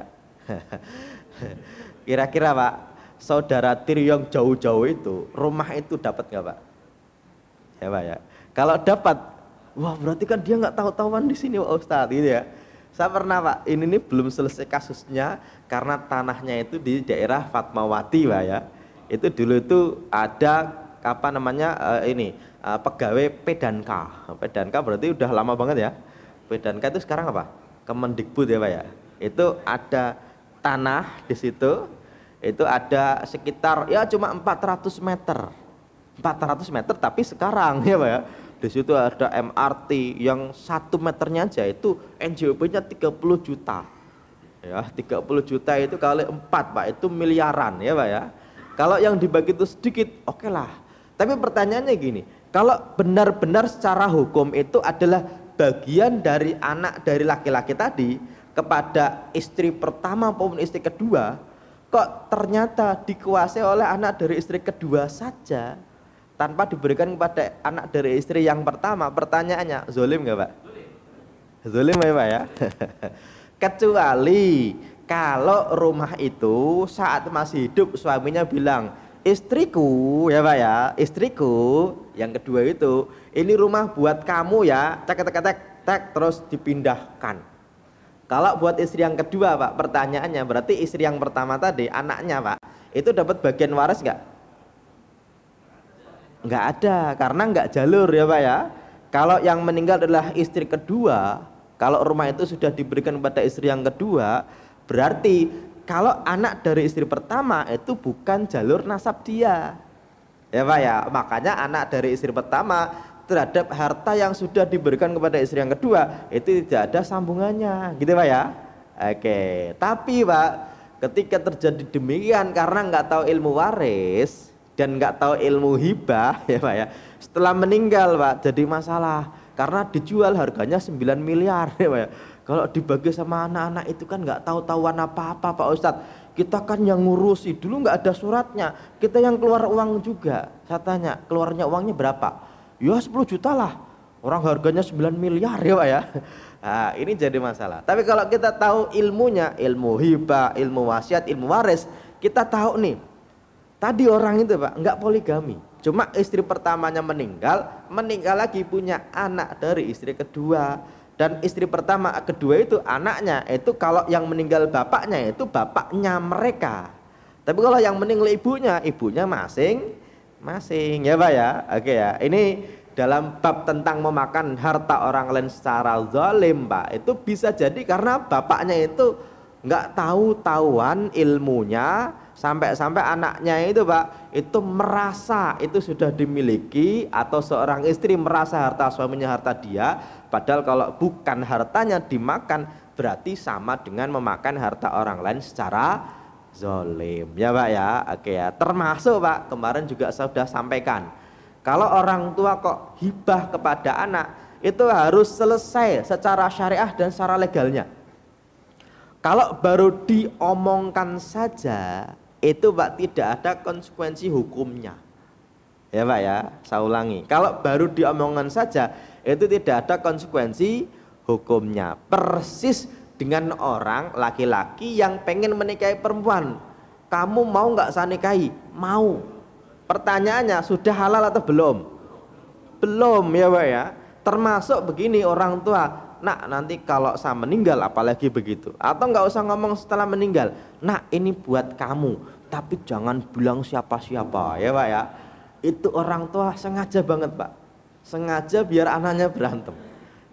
A: Kira-kira Pak, saudara tir yang jauh-jauh itu, rumah itu dapat nggak Pak? Ya Pak ya. Kalau dapat, wah berarti kan dia nggak tahu-tahuan di sini Pak Ustadz gitu ya. Saya pernah Pak, ini nih belum selesai kasusnya karena tanahnya itu di daerah Fatmawati Pak ya. Itu dulu itu ada apa namanya uh, ini uh, pegawai Pedanka. Pedanka berarti udah lama banget ya. Pedanka itu sekarang apa? Kemendikbud ya Pak ya. Itu ada tanah di situ, itu ada sekitar ya cuma 400 meter. 400 meter tapi sekarang ya Pak ya. Di situ ada MRT yang satu meternya aja itu njop nya 30 juta. Ya, 30 juta itu kali empat Pak, itu miliaran ya Pak ya. Kalau yang dibagi itu sedikit, oke okay lah. Tapi pertanyaannya gini, kalau benar-benar secara hukum itu adalah bagian dari anak dari laki-laki tadi, kepada istri pertama maupun istri kedua, kok ternyata dikuasai oleh anak dari istri kedua saja tanpa diberikan kepada anak dari istri yang pertama. Pertanyaannya, zolim nggak Pak? Zolim, ya Pak ya? Kecuali kalau rumah itu saat masih hidup suaminya bilang, istriku ya Pak ya, istriku yang kedua itu, ini rumah buat kamu ya, tek tek tek tek terus dipindahkan kalau buat istri yang kedua Pak, pertanyaannya berarti istri yang pertama tadi anaknya Pak, itu dapat bagian waris nggak? Nggak ada, karena nggak jalur ya Pak ya. Kalau yang meninggal adalah istri kedua, kalau rumah itu sudah diberikan kepada istri yang kedua, berarti kalau anak dari istri pertama itu bukan jalur nasab dia. Ya Pak ya, makanya anak dari istri pertama terhadap harta yang sudah diberikan kepada istri yang kedua itu tidak ada sambungannya gitu pak ya oke tapi pak ketika terjadi demikian karena nggak tahu ilmu waris dan nggak tahu ilmu hibah ya pak ya setelah meninggal pak jadi masalah karena dijual harganya 9 miliar ya pak ya kalau dibagi sama anak-anak itu kan nggak tahu tahuan apa-apa Pak Ustadz kita kan yang ngurusi dulu nggak ada suratnya kita yang keluar uang juga saya tanya keluarnya uangnya berapa Ya 10 juta lah. Orang harganya 9 miliar ya Pak ya. Nah, ini jadi masalah. Tapi kalau kita tahu ilmunya, ilmu hibah, ilmu wasiat, ilmu waris, kita tahu nih. Tadi orang itu Pak nggak poligami. Cuma istri pertamanya meninggal, meninggal lagi punya anak dari istri kedua. Dan istri pertama kedua itu anaknya, itu kalau yang meninggal bapaknya itu bapaknya mereka. Tapi kalau yang meninggal ibunya, ibunya masing masing ya Pak ya. Oke ya. Ini dalam bab tentang memakan harta orang lain secara zalim Pak. Itu bisa jadi karena bapaknya itu nggak tahu tahuan ilmunya sampai-sampai anaknya itu Pak itu merasa itu sudah dimiliki atau seorang istri merasa harta suaminya harta dia padahal kalau bukan hartanya dimakan berarti sama dengan memakan harta orang lain secara zolim. Ya Pak ya, oke ya. Termasuk Pak, kemarin juga saya sudah sampaikan. Kalau orang tua kok hibah kepada anak, itu harus selesai secara syariah dan secara legalnya. Kalau baru diomongkan saja, itu Pak tidak ada konsekuensi hukumnya. Ya Pak ya, saya ulangi. Kalau baru diomongkan saja, itu tidak ada konsekuensi hukumnya. Persis dengan orang laki-laki yang pengen menikahi perempuan. Kamu mau nggak saya nikahi? Mau. Pertanyaannya sudah halal atau belum? Belum ya pak ya. Termasuk begini orang tua. Nak nanti kalau saya meninggal apalagi begitu Atau nggak usah ngomong setelah meninggal Nak ini buat kamu Tapi jangan bilang siapa-siapa ya pak ya Itu orang tua sengaja banget pak Sengaja biar anaknya berantem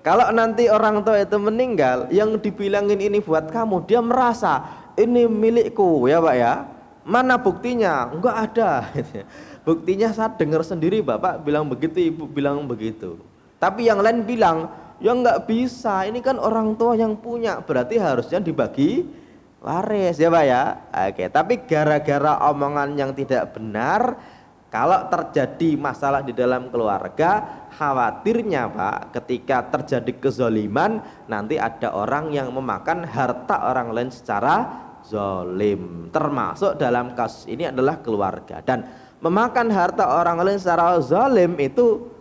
A: kalau nanti orang tua itu meninggal, yang dibilangin ini buat kamu, dia merasa ini milikku ya Pak ya. Mana buktinya? Enggak ada. Buktinya saya dengar sendiri Bapak bilang begitu, Ibu bilang begitu. Tapi yang lain bilang, ya enggak bisa, ini kan orang tua yang punya, berarti harusnya dibagi waris ya Pak ya. Oke, tapi gara-gara omongan yang tidak benar, kalau terjadi masalah di dalam keluarga, khawatirnya Pak, ketika terjadi kezoliman, nanti ada orang yang memakan harta orang lain secara zolim. Termasuk dalam kasus ini adalah keluarga. Dan memakan harta orang lain secara zolim itu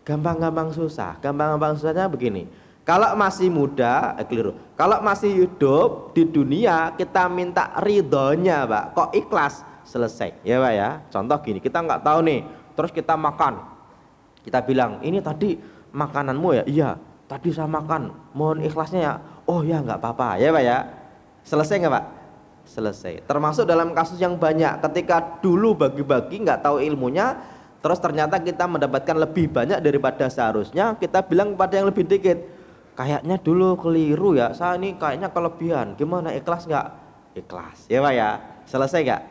A: gampang-gampang susah. Gampang-gampang susahnya begini. Kalau masih muda, eh, keliru. Kalau masih hidup di dunia, kita minta ridhonya, Pak. Kok ikhlas? selesai ya pak ya contoh gini kita nggak tahu nih terus kita makan kita bilang ini tadi makananmu ya iya tadi saya makan mohon ikhlasnya ya oh ya nggak apa-apa ya pak ya selesai nggak pak selesai termasuk dalam kasus yang banyak ketika dulu bagi-bagi nggak tahu ilmunya terus ternyata kita mendapatkan lebih banyak daripada seharusnya kita bilang kepada yang lebih dikit kayaknya dulu keliru ya saya ini kayaknya kelebihan gimana ikhlas nggak ikhlas ya pak ya selesai nggak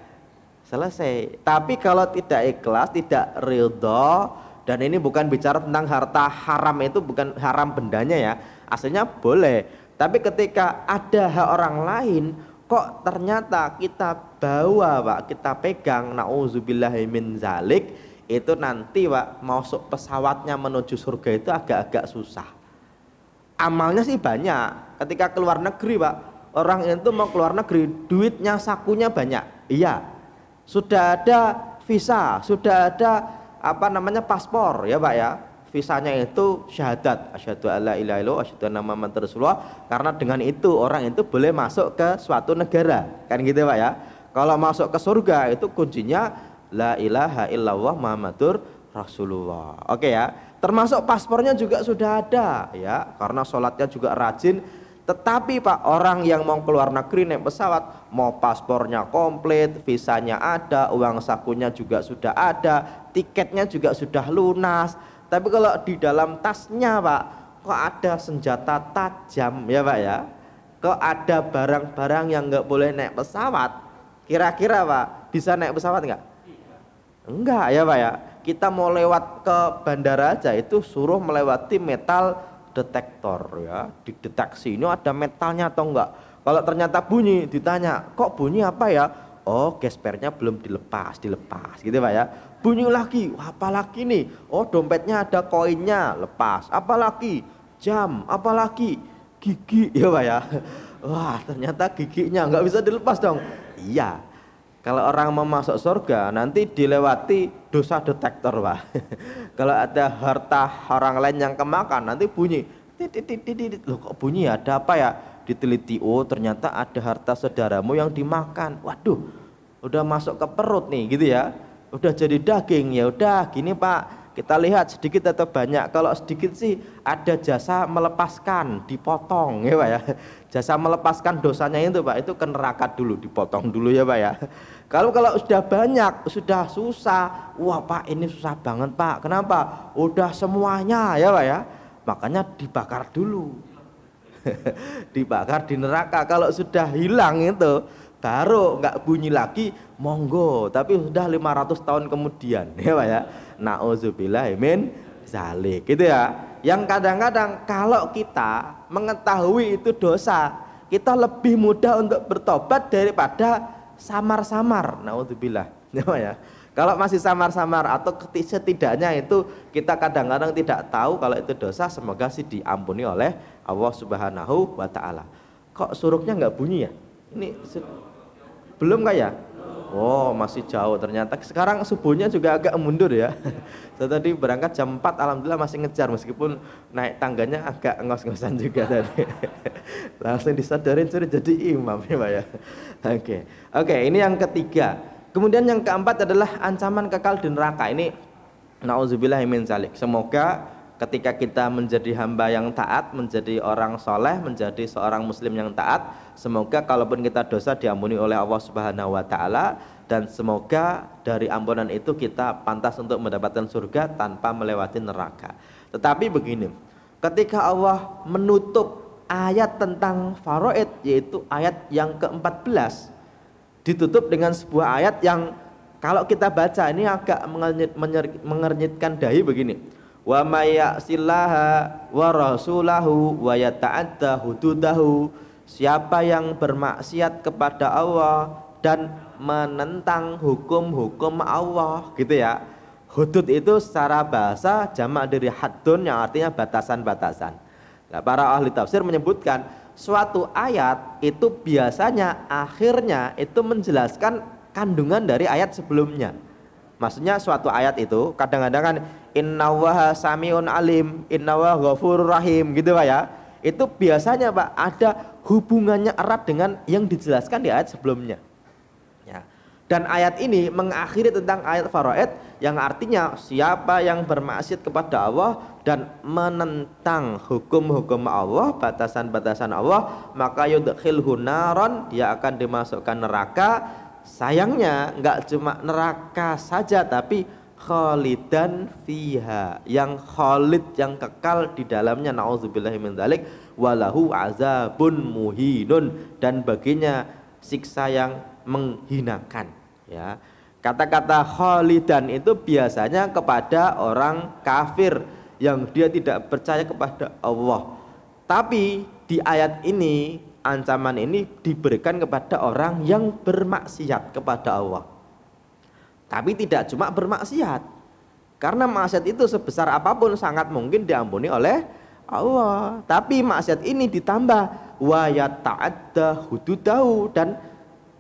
A: selesai. Tapi kalau tidak ikhlas, tidak ridho, dan ini bukan bicara tentang harta haram itu bukan haram bendanya ya, aslinya boleh. Tapi ketika ada hak orang lain, kok ternyata kita bawa pak, kita pegang, nauzubillahimin zalik, itu nanti pak masuk pesawatnya menuju surga itu agak-agak susah. Amalnya sih banyak. Ketika keluar negeri pak, orang itu mau keluar negeri, duitnya sakunya banyak. Iya, sudah ada visa, sudah ada apa namanya paspor ya Pak ya. Visanya itu syahadat asyhadu alla ilaha illallah asyhadu anna muhammadar rasulullah karena dengan itu orang itu boleh masuk ke suatu negara. Kan gitu Pak ya. Kalau masuk ke surga itu kuncinya la ilaha illallah muhammadur rasulullah. Oke ya. Termasuk paspornya juga sudah ada ya karena sholatnya juga rajin tetapi Pak, orang yang mau keluar negeri naik pesawat, mau paspornya komplit, visanya ada, uang sakunya juga sudah ada, tiketnya juga sudah lunas. Tapi kalau di dalam tasnya Pak, kok ada senjata tajam ya Pak ya? Kok ada barang-barang yang nggak boleh naik pesawat? Kira-kira Pak, bisa naik pesawat nggak? Enggak ya Pak ya? Kita mau lewat ke bandara aja itu suruh melewati metal detektor ya, dideteksi ini ada metalnya atau enggak. Kalau ternyata bunyi ditanya, kok bunyi apa ya? Oh, gespernya belum dilepas, dilepas gitu Pak ya. Bunyi lagi, Wah, apa nih? Oh, dompetnya ada koinnya, lepas. apalagi Jam, apalagi Gigi ya Pak ya. Wah, ternyata giginya nggak bisa dilepas dong. Iya, kalau orang mau masuk surga nanti dilewati dosa detektor pak. Kalau ada harta orang lain yang kemakan nanti bunyi. Titit, Loh kok bunyi ya? Ada apa ya? Diteliti, oh ternyata ada harta saudaramu yang dimakan. Waduh, udah masuk ke perut nih gitu ya. Udah jadi daging ya udah gini pak kita lihat sedikit atau banyak. Kalau sedikit sih ada jasa melepaskan, dipotong ya Pak ya. Jasa melepaskan dosanya itu Pak, itu ke neraka dulu, dipotong dulu ya Pak ya. Kalau kalau sudah banyak, sudah susah, wah Pak ini susah banget Pak. Kenapa? Udah semuanya ya Pak ya. Makanya dibakar dulu. dibakar di neraka. Kalau sudah hilang itu, Karo nggak bunyi lagi, monggo. Tapi sudah 500 tahun kemudian, ya Pak ya. Nauzubillah amin zalik. Gitu ya. Yang kadang-kadang kalau kita mengetahui itu dosa, kita lebih mudah untuk bertobat daripada samar-samar. Nauzubillah. Ya Pak ya. Kalau masih samar-samar atau setidaknya itu kita kadang-kadang tidak tahu kalau itu dosa, semoga sih diampuni oleh Allah Subhanahu wa taala. Kok suruhnya nggak bunyi ya? Ini belum kaya? Oh masih jauh ternyata. Sekarang subuhnya juga agak mundur ya. Saya tadi berangkat jam 4 alhamdulillah masih ngejar meskipun naik tangganya agak ngos-ngosan juga tadi. Langsung disadarin sudah jadi imam ya Pak ya. Oke. Okay. Oke, okay, ini yang ketiga. Kemudian yang keempat adalah ancaman kekal di neraka. Ini nauzubillah salik. zalik. Semoga ketika kita menjadi hamba yang taat, menjadi orang soleh, menjadi seorang muslim yang taat, Semoga kalaupun kita dosa diampuni oleh Allah Subhanahu wa taala dan semoga dari ampunan itu kita pantas untuk mendapatkan surga tanpa melewati neraka. Tetapi begini, ketika Allah menutup ayat tentang faraid yaitu ayat yang ke-14 ditutup dengan sebuah ayat yang kalau kita baca ini agak mengernyitkan dahi begini wa mayyasillaha wa rasulahu wa yata'adda hududahu Siapa yang bermaksiat kepada Allah dan menentang hukum-hukum Allah gitu ya. Hudud itu secara bahasa jamak dari hadun yang artinya batasan-batasan. Nah, para ahli tafsir menyebutkan suatu ayat itu biasanya akhirnya itu menjelaskan kandungan dari ayat sebelumnya. Maksudnya suatu ayat itu kadang-kadang kan waha samiun alim, Inna waha rahim gitu Pak ya. Itu biasanya Pak ada hubungannya erat dengan yang dijelaskan di ayat sebelumnya. Ya. Dan ayat ini mengakhiri tentang ayat faraid yang artinya siapa yang bermaksiat kepada Allah dan menentang hukum-hukum Allah, batasan-batasan Allah, maka yudkhilhu naron, dia akan dimasukkan neraka. Sayangnya nggak cuma neraka saja tapi khalidan fiha yang khalid yang kekal di dalamnya walahu azabun muhinun dan baginya siksa yang menghinakan ya kata-kata khalidan itu biasanya kepada orang kafir yang dia tidak percaya kepada Allah tapi di ayat ini ancaman ini diberikan kepada orang yang bermaksiat kepada Allah tapi tidak cuma bermaksiat karena maksiat itu sebesar apapun sangat mungkin diampuni oleh Allah. Tapi maksiat ini ditambah wayat ta'adda hududahu dan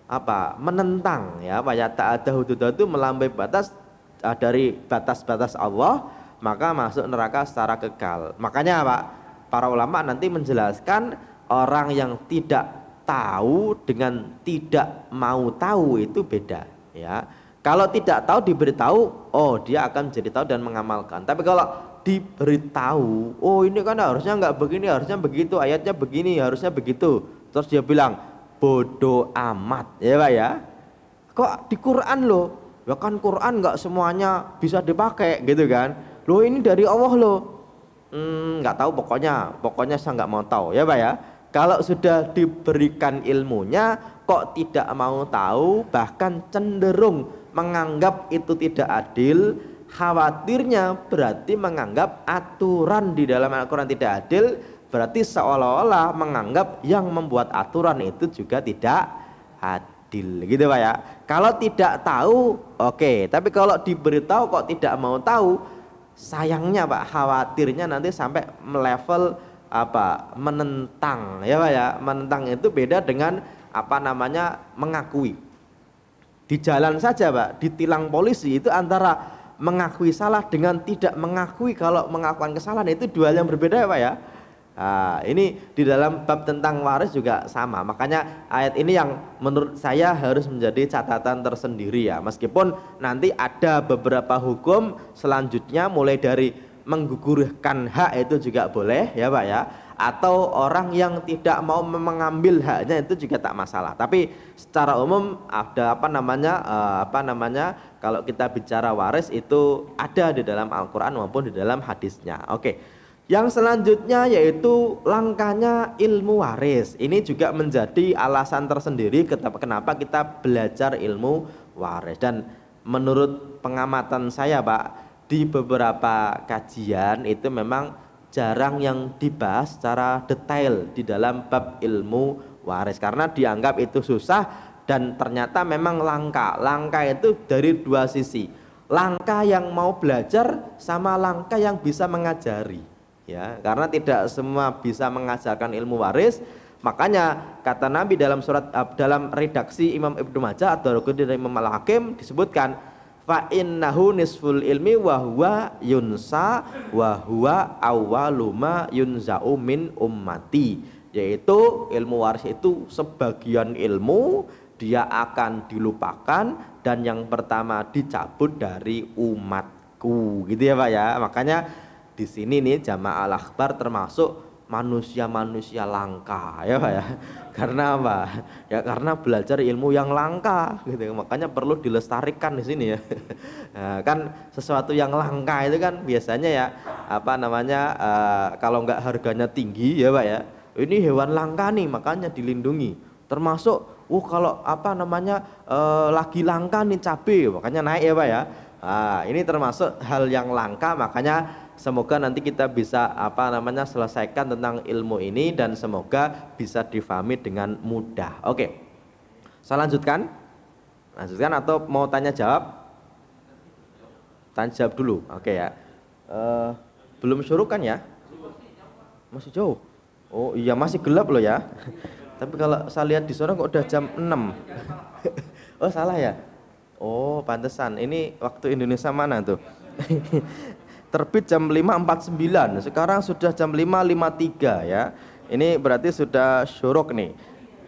A: apa? menentang ya. wayat ta'adda hududahu itu melampaui batas eh, dari batas-batas Allah, maka masuk neraka secara kekal. Makanya Pak, para ulama nanti menjelaskan orang yang tidak tahu dengan tidak mau tahu itu beda ya. Kalau tidak tahu diberitahu, oh dia akan menjadi tahu dan mengamalkan. Tapi kalau diberitahu oh ini kan harusnya nggak begini harusnya begitu ayatnya begini harusnya begitu terus dia bilang bodoh amat ya pak ya kok di Quran loh ya kan Quran nggak semuanya bisa dipakai gitu kan loh ini dari Allah loh hmm, nggak tahu pokoknya pokoknya saya nggak mau tahu ya pak ya kalau sudah diberikan ilmunya kok tidak mau tahu bahkan cenderung menganggap itu tidak adil khawatirnya berarti menganggap aturan di dalam Al-Quran tidak adil berarti seolah-olah menganggap yang membuat aturan itu juga tidak adil gitu Pak ya kalau tidak tahu oke okay. tapi kalau diberitahu kok tidak mau tahu sayangnya Pak khawatirnya nanti sampai melevel apa menentang ya Pak ya menentang itu beda dengan apa namanya mengakui di jalan saja Pak ditilang polisi itu antara mengakui salah dengan tidak mengakui kalau mengakukan kesalahan itu dua hal yang berbeda ya Pak ya. Nah, ini di dalam bab tentang waris juga sama. Makanya ayat ini yang menurut saya harus menjadi catatan tersendiri ya. Meskipun nanti ada beberapa hukum selanjutnya mulai dari menggugurkan hak itu juga boleh ya Pak ya atau orang yang tidak mau mengambil haknya itu juga tak masalah tapi secara umum ada apa namanya eh, apa namanya kalau kita bicara waris itu ada di dalam Al-Qur'an maupun di dalam hadisnya oke yang selanjutnya yaitu langkahnya ilmu waris ini juga menjadi alasan tersendiri kenapa kita belajar ilmu waris dan menurut pengamatan saya Pak di beberapa kajian itu memang jarang yang dibahas secara detail di dalam bab ilmu waris karena dianggap itu susah dan ternyata memang langka. Langka itu dari dua sisi. Langka yang mau belajar sama langka yang bisa mengajari. Ya, karena tidak semua bisa mengajarkan ilmu waris, Makanya kata Nabi dalam surat eh, dalam redaksi Imam Ibnu Majah atau dari Imam Al Hakim disebutkan fa innahu nisful ilmi wa huwa yunsa wa huwa awwaluma yunza'u min ummati yaitu ilmu waris itu sebagian ilmu dia akan dilupakan dan yang pertama dicabut dari umatku gitu ya Pak ya makanya di sini nih jamaah al-akhbar termasuk manusia-manusia langka ya Pak ya. Karena apa? Ya karena belajar ilmu yang langka gitu. Makanya perlu dilestarikan di sini ya. Nah, kan sesuatu yang langka itu kan biasanya ya apa namanya uh, kalau nggak harganya tinggi ya Pak ya. Ini hewan langka nih makanya dilindungi. Termasuk uh kalau apa namanya uh, lagi langka nih cabe makanya naik ya Pak ya. Nah, ini termasuk hal yang langka makanya Semoga nanti kita bisa apa namanya selesaikan tentang ilmu ini dan semoga bisa difahami dengan mudah. Oke. Saya lanjutkan. Lanjutkan atau mau tanya jawab? Tanya jawab dulu. Oke ya. Uh, belum suruh kan ya? Masih jauh. Oh iya masih gelap loh ya. Tapi kalau saya lihat di sana kok udah jam 6. oh salah ya? Oh pantesan. Ini waktu Indonesia mana tuh? terbit jam 5.49 sekarang sudah jam 5.53 ya ini berarti sudah syuruk nih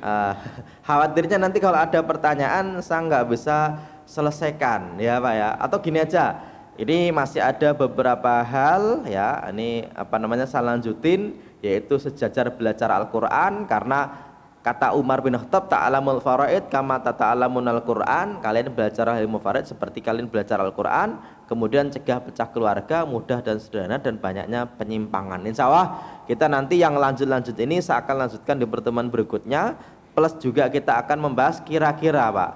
A: uh, khawatirnya nanti kalau ada pertanyaan saya nggak bisa selesaikan ya Pak ya atau gini aja ini masih ada beberapa hal ya ini apa namanya saya lanjutin yaitu sejajar belajar Al-Quran karena Kata Umar bin Khattab, ta'alamul faraid kama tata'alamun al-Qur'an. Kalian belajar ilmu faraid seperti kalian belajar Al-Qur'an, kemudian cegah pecah keluarga, mudah dan sederhana dan banyaknya penyimpangan. Insya Allah kita nanti yang lanjut-lanjut ini saya akan lanjutkan di pertemuan berikutnya, plus juga kita akan membahas kira-kira Pak,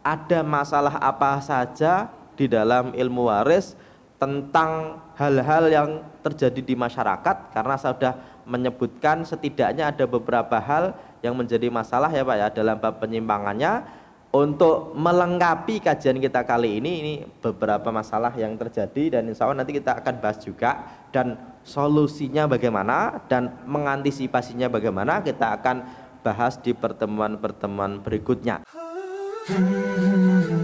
A: ada masalah apa saja di dalam ilmu waris tentang hal-hal yang terjadi di masyarakat karena saya sudah menyebutkan setidaknya ada beberapa hal yang menjadi masalah ya Pak ya dalam bab penyimpangannya untuk melengkapi kajian kita kali ini ini beberapa masalah yang terjadi dan insya Allah nanti kita akan bahas juga dan solusinya bagaimana dan mengantisipasinya bagaimana kita akan bahas di pertemuan-pertemuan berikutnya.